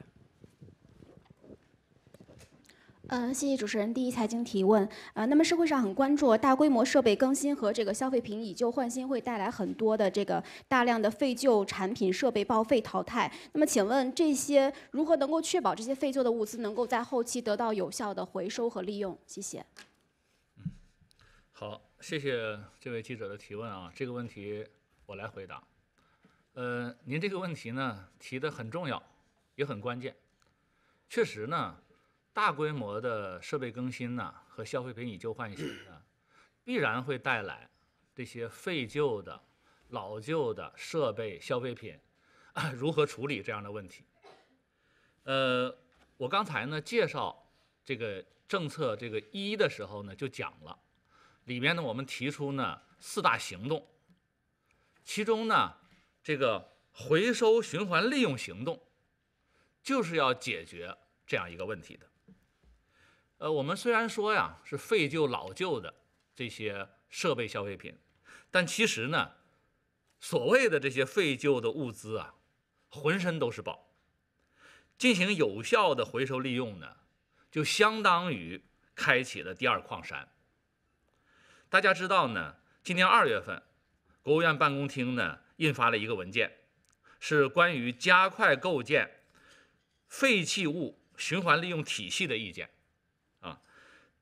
[SPEAKER 1] 嗯，谢谢主持人第一财经提问。呃，那么社会上很关注大规模设备更新和这个消费品以旧换新会带来很多的这个大量的废旧产品设备报废淘汰。那么请问这些如何能够确保这些废旧的物资能够在后期得到有效的回收和利用？谢谢。嗯，
[SPEAKER 2] 好，谢谢这位记者的提问啊，这个问题我来回答。呃，您这个问题呢提的很重要，也很关键。确实呢，大规模的设备更新呢和消费品以旧换新呢，必然会带来这些废旧的、老旧的设备、消费品如何处理这样的问题。呃，我刚才呢介绍这个政策这个一的时候呢，就讲了，里面呢我们提出呢四大行动，其中呢。这个回收循环利用行动，就是要解决这样一个问题的。呃，我们虽然说呀是废旧老旧的这些设备消费品，但其实呢，所谓的这些废旧的物资啊，浑身都是宝。进行有效的回收利用呢，就相当于开启了第二矿山。大家知道呢，今年二月份，国务院办公厅呢。印发了一个文件，是关于加快构建废弃物循环利用体系的意见，啊，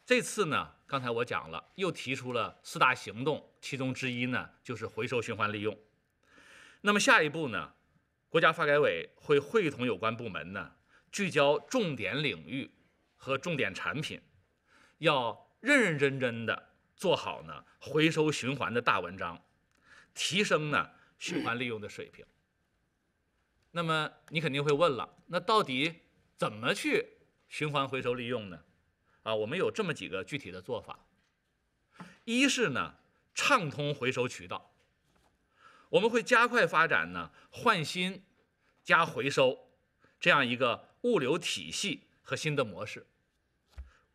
[SPEAKER 2] 这次呢，刚才我讲了，又提出了四大行动，其中之一呢就是回收循环利用。那么下一步呢，国家发改委会会同有关部门呢，聚焦重点领域和重点产品，要认认真真的做好呢回收循环的大文章，提升呢。循环利用的水平。那么你肯定会问了，那到底怎么去循环回收利用呢？啊，我们有这么几个具体的做法：一是呢，畅通回收渠道，我们会加快发展呢换新加回收这样一个物流体系和新的模式，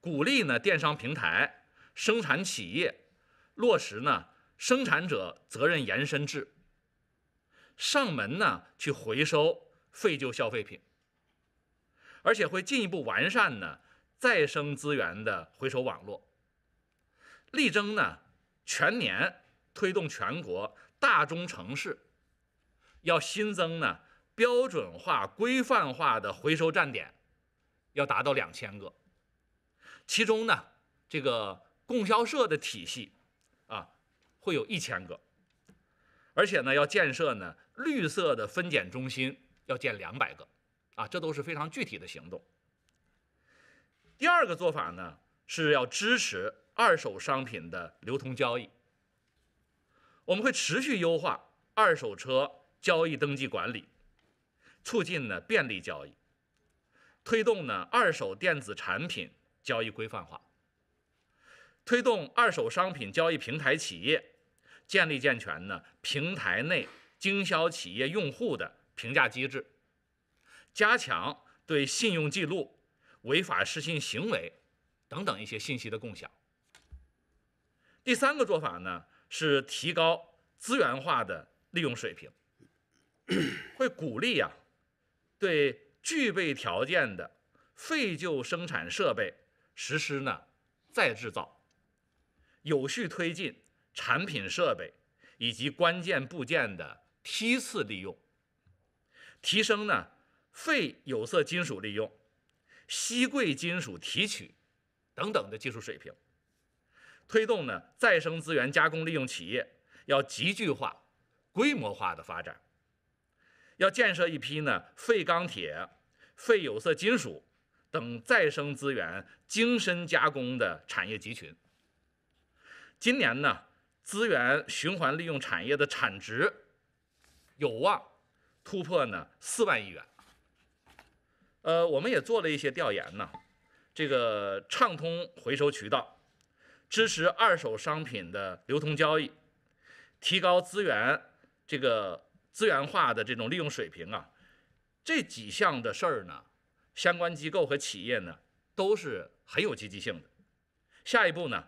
[SPEAKER 2] 鼓励呢电商平台、生产企业落实呢生产者责任延伸制。上门呢，去回收废旧消费品，而且会进一步完善呢再生资源的回收网络，力争呢全年推动全国大中城市要新增呢标准化、规范化的回收站点，要达到两千个，其中呢这个供销社的体系啊会有一千个。而且呢，要建设呢绿色的分拣中心，要建两百个，啊，这都是非常具体的行动。第二个做法呢，是要支持二手商品的流通交易。我们会持续优化二手车交易登记管理，促进呢便利交易，推动呢二手电子产品交易规范化，推动二手商品交易平台企业。建立健全呢平台内经销企业用户的评价机制，加强对信用记录、违法失信行为等等一些信息的共享。第三个做法呢是提高资源化的利用水平，会鼓励呀对具备条件的废旧生产设备实施呢再制造，有序推进。产品设备以及关键部件的梯次利用，提升呢废有色金属利用、稀贵金属提取等等的技术水平，推动呢再生资源加工利用企业要集聚化、规模化的发展，要建设一批呢废钢铁、废有色金属等再生资源精深加工的产业集群。今年呢？资源循环利用产业的产值有望突破呢四万亿元。呃，我们也做了一些调研呢，这个畅通回收渠道，支持二手商品的流通交易，提高资源这个资源化的这种利用水平啊，这几项的事儿呢，相关机构和企业呢都是很有积极性的。下一步呢，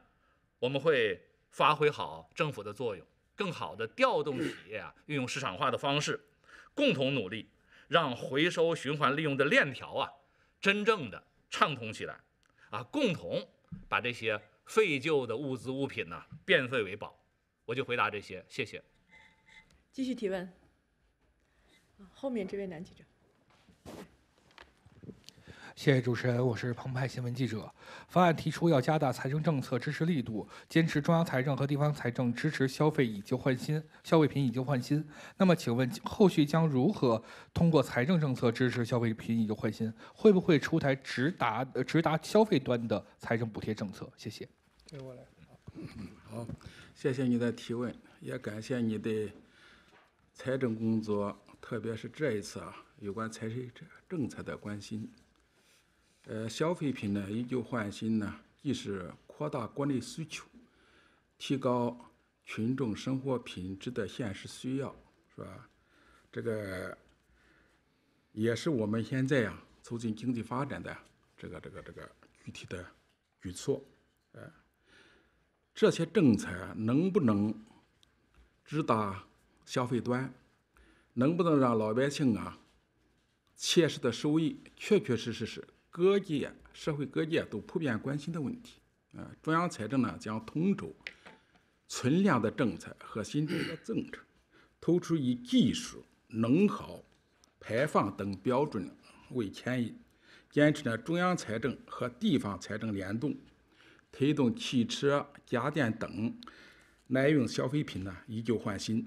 [SPEAKER 2] 我们会。发挥好政府的作用，更好的调动企业啊，运用市场化的方式，共同努力，让回收循环利用的链条啊，真正的畅通起来，啊，共同把这些废旧的物资物品呢变废为宝。我就回答这些，谢谢。
[SPEAKER 1] 继续提问，啊，后面这位男记者。
[SPEAKER 6] 谢谢主持人，我是澎湃新闻记者。方案提出要加大财政政策支持力度，坚持中央财政和地方财政支持消费以旧换新、消费品以旧换新。那么，请问后续将如何通过财政政策支持消费品以旧换新？会不会出台直达、直达消费端的财政补贴政策？谢谢。
[SPEAKER 5] 我来。好，谢谢你的提问，也感谢你对财政工作，特别是这一次啊有关财税政政策的关心。呃，消费品呢，以旧换新呢，既是扩大国内需求、提高群众生活品质的现实需要，是吧？这个也是我们现在呀，促进经济发展的这个、这个、这个具体的举措。呃，这些政策能不能直达消费端？能不能让老百姓啊切实的收益？确确实实是。各界社会各界都普遍关心的问题，啊，中央财政呢将统筹存量的政策和新增的政策，突出以技术、能耗、排放等标准为牵引，坚持呢中央财政和地方财政联动，推动汽车、家电等耐用消费品呢以旧换新，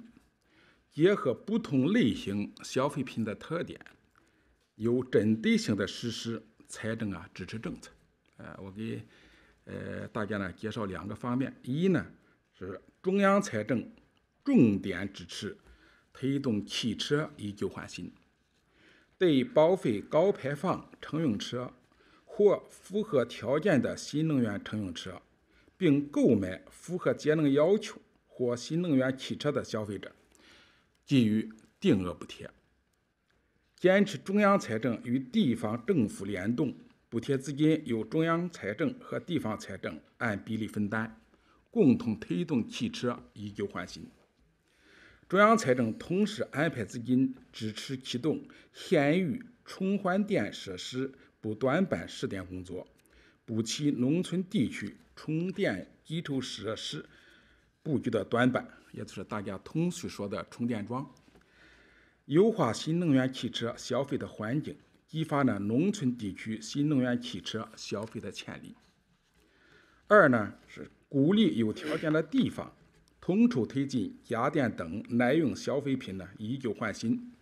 [SPEAKER 5] 结合不同类型消费品的特点，有针对性的实施。财政啊，支持政策，呃，我给呃大家呢介绍两个方面。一呢是中央财政重点支持，推动汽车以旧换新，对报废高排放乘用车或符合条件的新能源乘用车，并购买符合节能要求或新能源汽车的消费者，给予定额补贴。坚持中央财政与地方政府联动，补贴资金由中央财政和地方财政按比例分担，共同推动汽车以旧换新。中央财政同时安排资金支持启动县域充换电设施补短板试点工作，补齐农村地区充电基础设施布局的短板，也就是大家通俗说的充电桩。优化新能源汽车消费的环境，激发呢农村地区新能源汽车消费的潜力。二呢是鼓励有条件的地方统筹推进家电等耐用消费品呢以旧换新。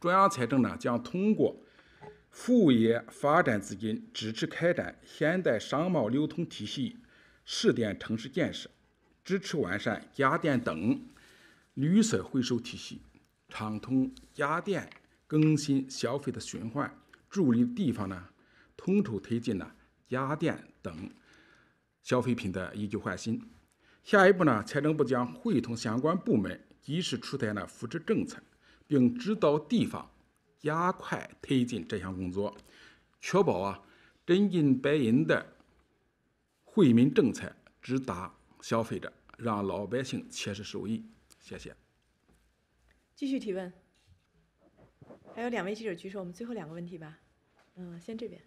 [SPEAKER 5] 中央财政呢将通过服务业发展资金支持开展现代商贸流通体系试点城市建设，支持完善家电等绿色回收体系。畅通家电更新消费的循环，助力地方呢统筹推进呢家电等消费品的以旧换新。下一步呢，财政部将会同相关部门及时出台呢扶持政策，并指导地方加快推进这项工作，确保啊真金白银的惠民政策直达消费者，让老百姓切实受益。谢谢。
[SPEAKER 1] 继续提问，还有两位记者举手，我们最后两个问题吧。嗯，先这边。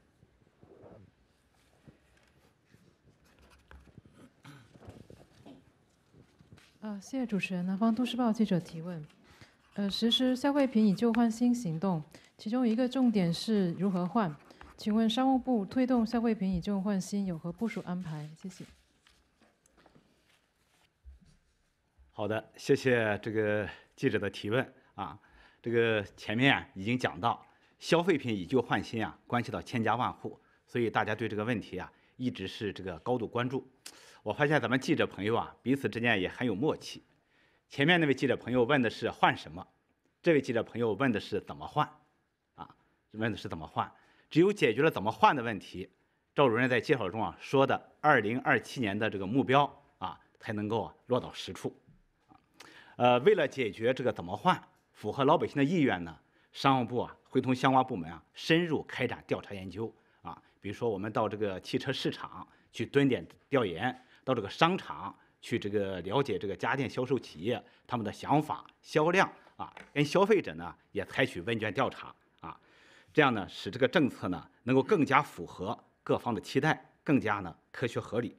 [SPEAKER 1] 啊，谢谢主持人，南方都市报记者提问。呃，实施消费品以旧换新行动，其中一个重点是如何换？请问商务部推动消费品以旧换新有何部署安排？谢谢。
[SPEAKER 4] 好的，谢谢这个。记者的提问啊，这个前面啊已经讲到，消费品以旧换新啊，关系到千家万户，所以大家对这个问题啊，一直是这个高度关注。我发现咱们记者朋友啊，彼此之间也很有默契。前面那位记者朋友问的是换什么，这位记者朋友问的是怎么换，啊，问的是怎么换。只有解决了怎么换的问题，赵主任在介绍中啊说的2027年的这个目标啊，才能够落到实处。呃，为了解决这个怎么换，符合老百姓的意愿呢？商务部啊，会同相关部门啊，深入开展调查研究啊，比如说我们到这个汽车市场去蹲点调研，到这个商场去这个了解这个家电销售企业他们的想法、销量啊，跟消费者呢也采取问卷调查啊，这样呢，使这个政策呢能够更加符合各方的期待，更加呢科学合理。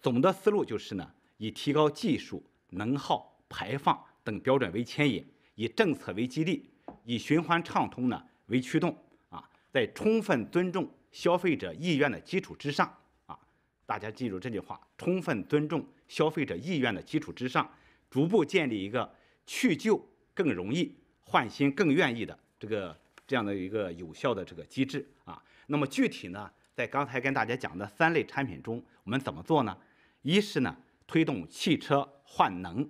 [SPEAKER 4] 总的思路就是呢，以提高技术能耗。排放等标准为牵引，以政策为激励，以循环畅通呢为驱动啊，在充分尊重消费者意愿的基础之上啊，大家记住这句话：充分尊重消费者意愿的基础之上，逐步建立一个去旧更容易、换新更愿意的这个这样的一个有效的这个机制啊。那么具体呢，在刚才跟大家讲的三类产品中，我们怎么做呢？一是呢，推动汽车换能。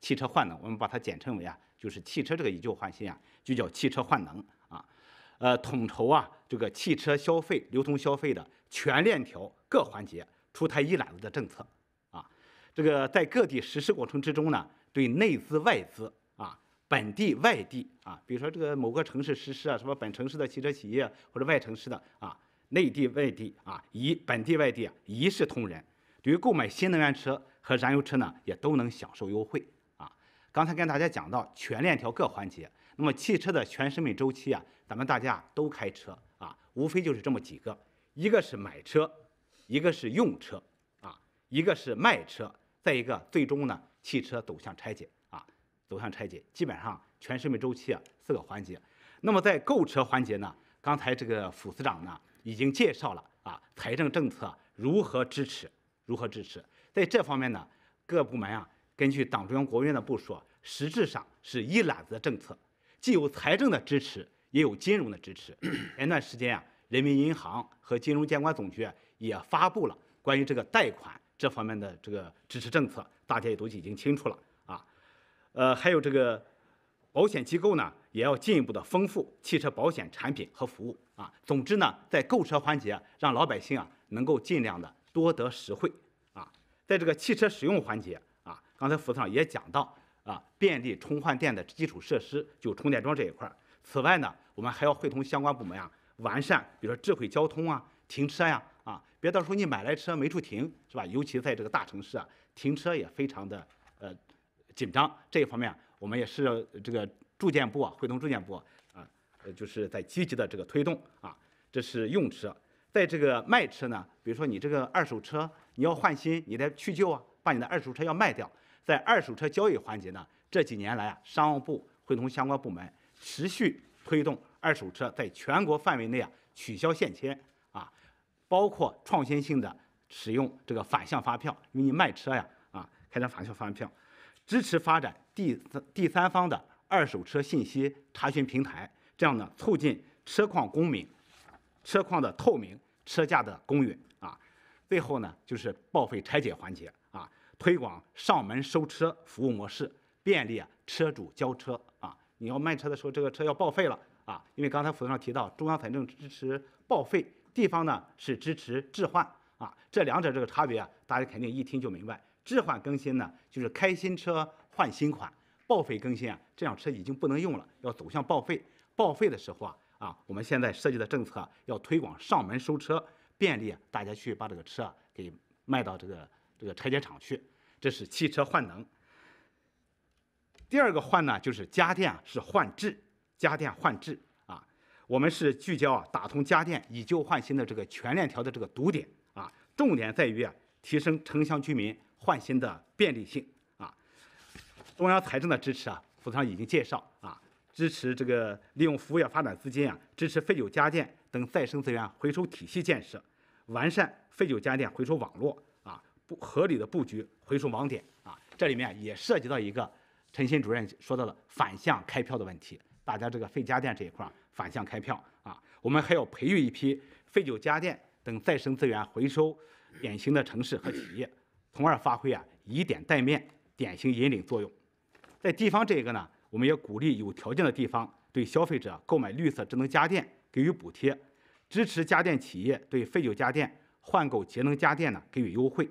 [SPEAKER 4] 汽车换能，我们把它简称为啊，就是汽车这个以旧换新啊，就叫汽车换能啊。呃，统筹啊这个汽车消费、流通消费的全链条各环节，出台一揽子的政策啊。这个在各地实施过程之中呢，对内资外资啊、本地外地啊，比如说这个某个城市实施啊，什么本城市的汽车企业或者外城市的啊、内地外地啊，一本地外地啊，一视同仁，对于购买新能源车和燃油车呢，也都能享受优惠。刚才跟大家讲到全链条各环节，那么汽车的全生命周期啊，咱们大家都开车啊，无非就是这么几个：一个是买车，一个是用车，啊，一个是卖车，再一个最终呢，汽车走向拆解啊，走向拆解，基本上全生命周期啊四个环节。那么在购车环节呢，刚才这个副司长呢已经介绍了啊，财政政策如何支持，如何支持，在这方面呢，各部门啊。根据党中央、国务院的部署，实质上是一揽子的政策，既有财政的支持，也有金融的支持。前段时间啊，人民银行和金融监管总局也发布了关于这个贷款这方面的这个支持政策，大家也都已经清楚了啊。呃，还有这个保险机构呢，也要进一步的丰富汽车保险产品和服务啊。总之呢，在购车环节，让老百姓啊能够尽量的多得实惠啊。在这个汽车使用环节，刚才福司上也讲到啊，便利充换电的基础设施，就充电桩这一块儿。此外呢，我们还要会同相关部门啊，完善，比如说智慧交通啊、停车呀啊，别到时候你买来车没处停，是吧？尤其在这个大城市啊，停车也非常的呃紧张。这一方面，我们也是这个住建部啊，会同住建部啊，呃，就是在积极的这个推动啊。这是用车，在这个卖车呢，比如说你这个二手车，你要换新，你得去旧啊，把你的二手车要卖掉。在二手车交易环节呢，这几年来啊，商务部会同相关部门持续推动二手车在全国范围内啊取消限迁啊，包括创新性的使用这个反向发票，因为你卖车呀啊，开张反向发票，支持发展第第三方的二手车信息查询平台，这样呢促进车况公明，车况的透明，车价的公允啊，最后呢就是报废拆解环节。推广上门收车服务模式，便利车主交车啊！你要卖车的时候，这个车要报废了啊！因为刚才发布上提到，中央财政支持报废，地方呢是支持置换啊。这两者这个差别啊，大家肯定一听就明白。置换更新呢，就是开新车换新款；报废更新啊，这辆车已经不能用了，要走向报废。报废的时候啊，啊，我们现在设计的政策要推广上门收车，便利大家去把这个车啊给卖到这个。这个拆解厂去，这是汽车换能。第二个换呢，就是家电是换质，家电换质啊。我们是聚焦啊，打通家电以旧换新的这个全链条的这个堵点啊。重点在于啊，提升城乡居民换新的便利性啊。中央财政的支持啊，我刚已经介绍啊，支持这个利用服务业发展资金啊，支持废旧家电等再生资源回收体系建设，完善废旧家电回收网络。不合理的布局回收网点啊，这里面也涉及到一个陈新主任说到的反向开票的问题。大家这个废家电这一块反向开票啊，我们还要培育一批废旧家电等再生资源回收典型的城市和企业，从而发挥啊以点带面典型引领作用。在地方这一个呢，我们也鼓励有条件的地方对消费者购买绿色智能家电给予补贴，支持家电企业对废旧家电换购节能家电呢给予优惠。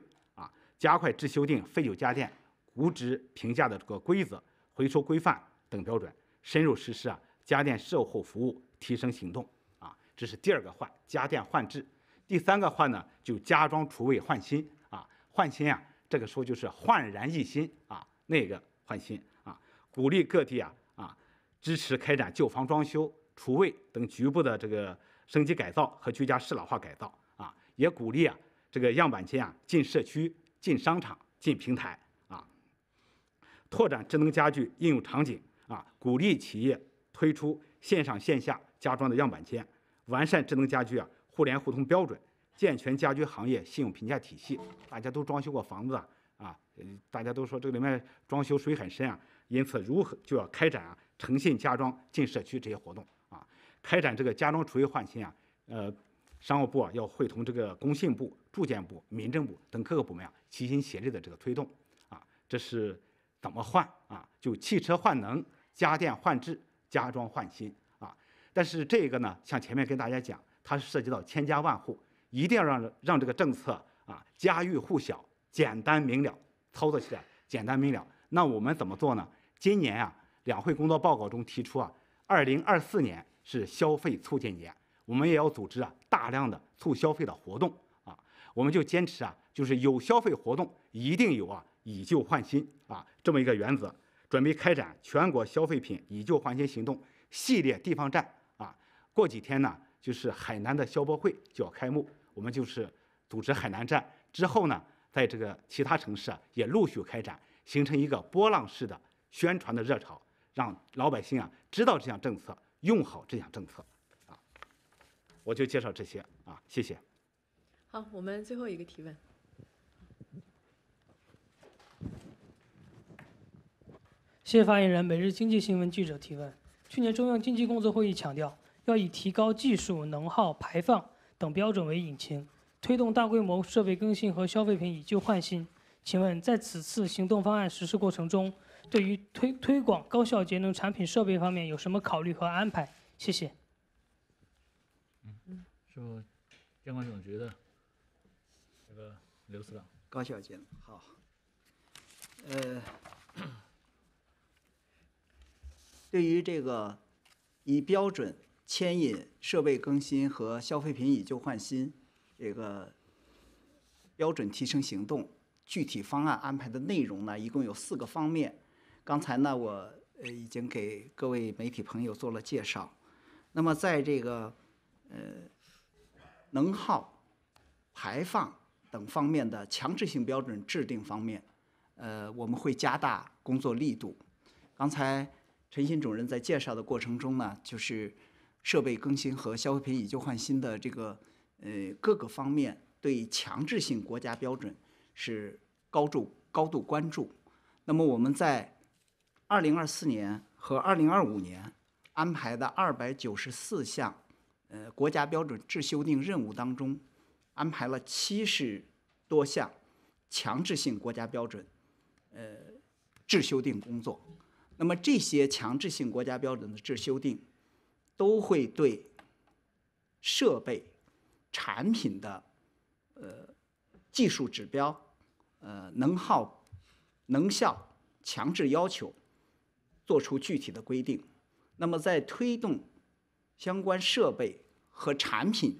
[SPEAKER 4] 加快制修订废旧家电估值评价的这个规则、回收规范等标准，深入实施啊家电售后服务提升行动啊，这是第二个换家电换置，第三个换呢就家装厨卫换新啊，换新啊这个时候就是焕然一新啊那个换新啊，鼓励各地啊啊支持开展旧房装修、厨卫等局部的这个升级改造和居家适老化改造啊，也鼓励啊这个样板间啊进社区。进商场、进平台啊，拓展智能家居应用场景啊，鼓励企业推出线上线下家装的样板间，完善智能家居啊互联互通标准，健全家居行业信用评价体系。大家都装修过房子啊，呃，大家都说这里面装修水很深啊，因此如何就要开展啊诚信家装进社区这些活动啊，开展这个家装厨艺换新啊，呃。商务部啊，要会同这个工信部、住建部、民政部等各个部门啊，齐心协力的这个推动啊。这是怎么换啊？就汽车换能、家电换置、家装换新啊。但是这个呢，像前面跟大家讲，它是涉及到千家万户，一定要让让这个政策啊家喻户晓、简单明了、操作起来简单明了。那我们怎么做呢？今年啊，两会工作报告中提出啊，二零二四年是消费促进年。我们也要组织啊大量的促消费的活动啊，我们就坚持啊，就是有消费活动一定有啊以旧换新啊这么一个原则，准备开展全国消费品以旧换新行动系列地方站啊，过几天呢就是海南的消博会就要开幕，我们就是组织海南站之后呢，在这个其他城市啊也陆续开展，形成一个波浪式的宣传的热潮，让老百姓啊知道这项政策，用好这项政策。我就介绍这些啊，谢谢。
[SPEAKER 1] 好，我们最后一个提问。谢谢发言人，每日经济新闻记者提问。去年中央经济工作会议强调，要以提高技术、能耗、排放等标准为引擎，推动大规模设备更新和消费品以旧换新。请问，在此次行动方案实施过程中，对于推推广高效节能产品设备方面有什么考虑和安排？谢谢。
[SPEAKER 2] 就监管总局的这个刘司长，高小姐，
[SPEAKER 7] 好。呃，对于这个以标准牵引设备更新和消费品以旧换新这个标准提升行动，具体方案安排的内容呢，一共有四个方面。刚才呢，我呃已经给各位媒体朋友做了介绍。那么，在这个呃。能耗、排放等方面的强制性标准制定方面，呃，我们会加大工作力度。刚才陈新主任在介绍的过程中呢，就是设备更新和消费品以旧换新的这个呃各个方面，对强制性国家标准是高度高度关注。那么我们在二零二四年和二零二五年安排的二百九十四项。呃，国家标准制修订任务当中，安排了七十多项强制性国家标准，呃，制修订工作。那么这些强制性国家标准的制修订，都会对设备、产品的呃技术指标、呃能耗、能效强制要求做出具体的规定。那么在推动。相关设备和产品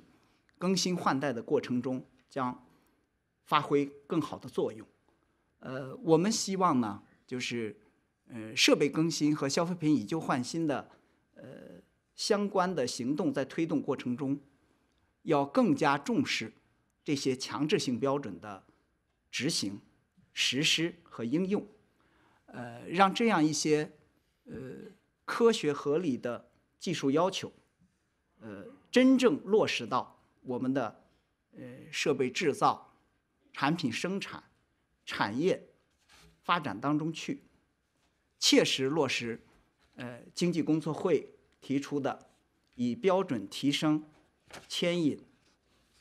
[SPEAKER 7] 更新换代的过程中，将发挥更好的作用。呃，我们希望呢，就是，呃，设备更新和消费品以旧换新的，呃，相关的行动在推动过程中，要更加重视这些强制性标准的执行、实施和应用。呃，让这样一些呃科学合理的技术要求。呃，真正落实到我们的呃设备制造、产品生产、产业发展当中去，切实落实呃经济工作会提出的以标准提升牵引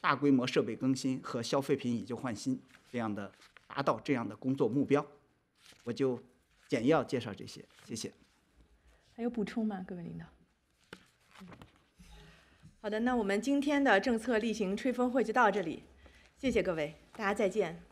[SPEAKER 7] 大规模设备更新和消费品以旧换新这样的达到这样的工作目标，我就简要介绍这些，谢谢。
[SPEAKER 1] 还有补充吗？各位领导。好的，那我们今天的政策例行吹风会就到这里，谢谢各位，大家再见。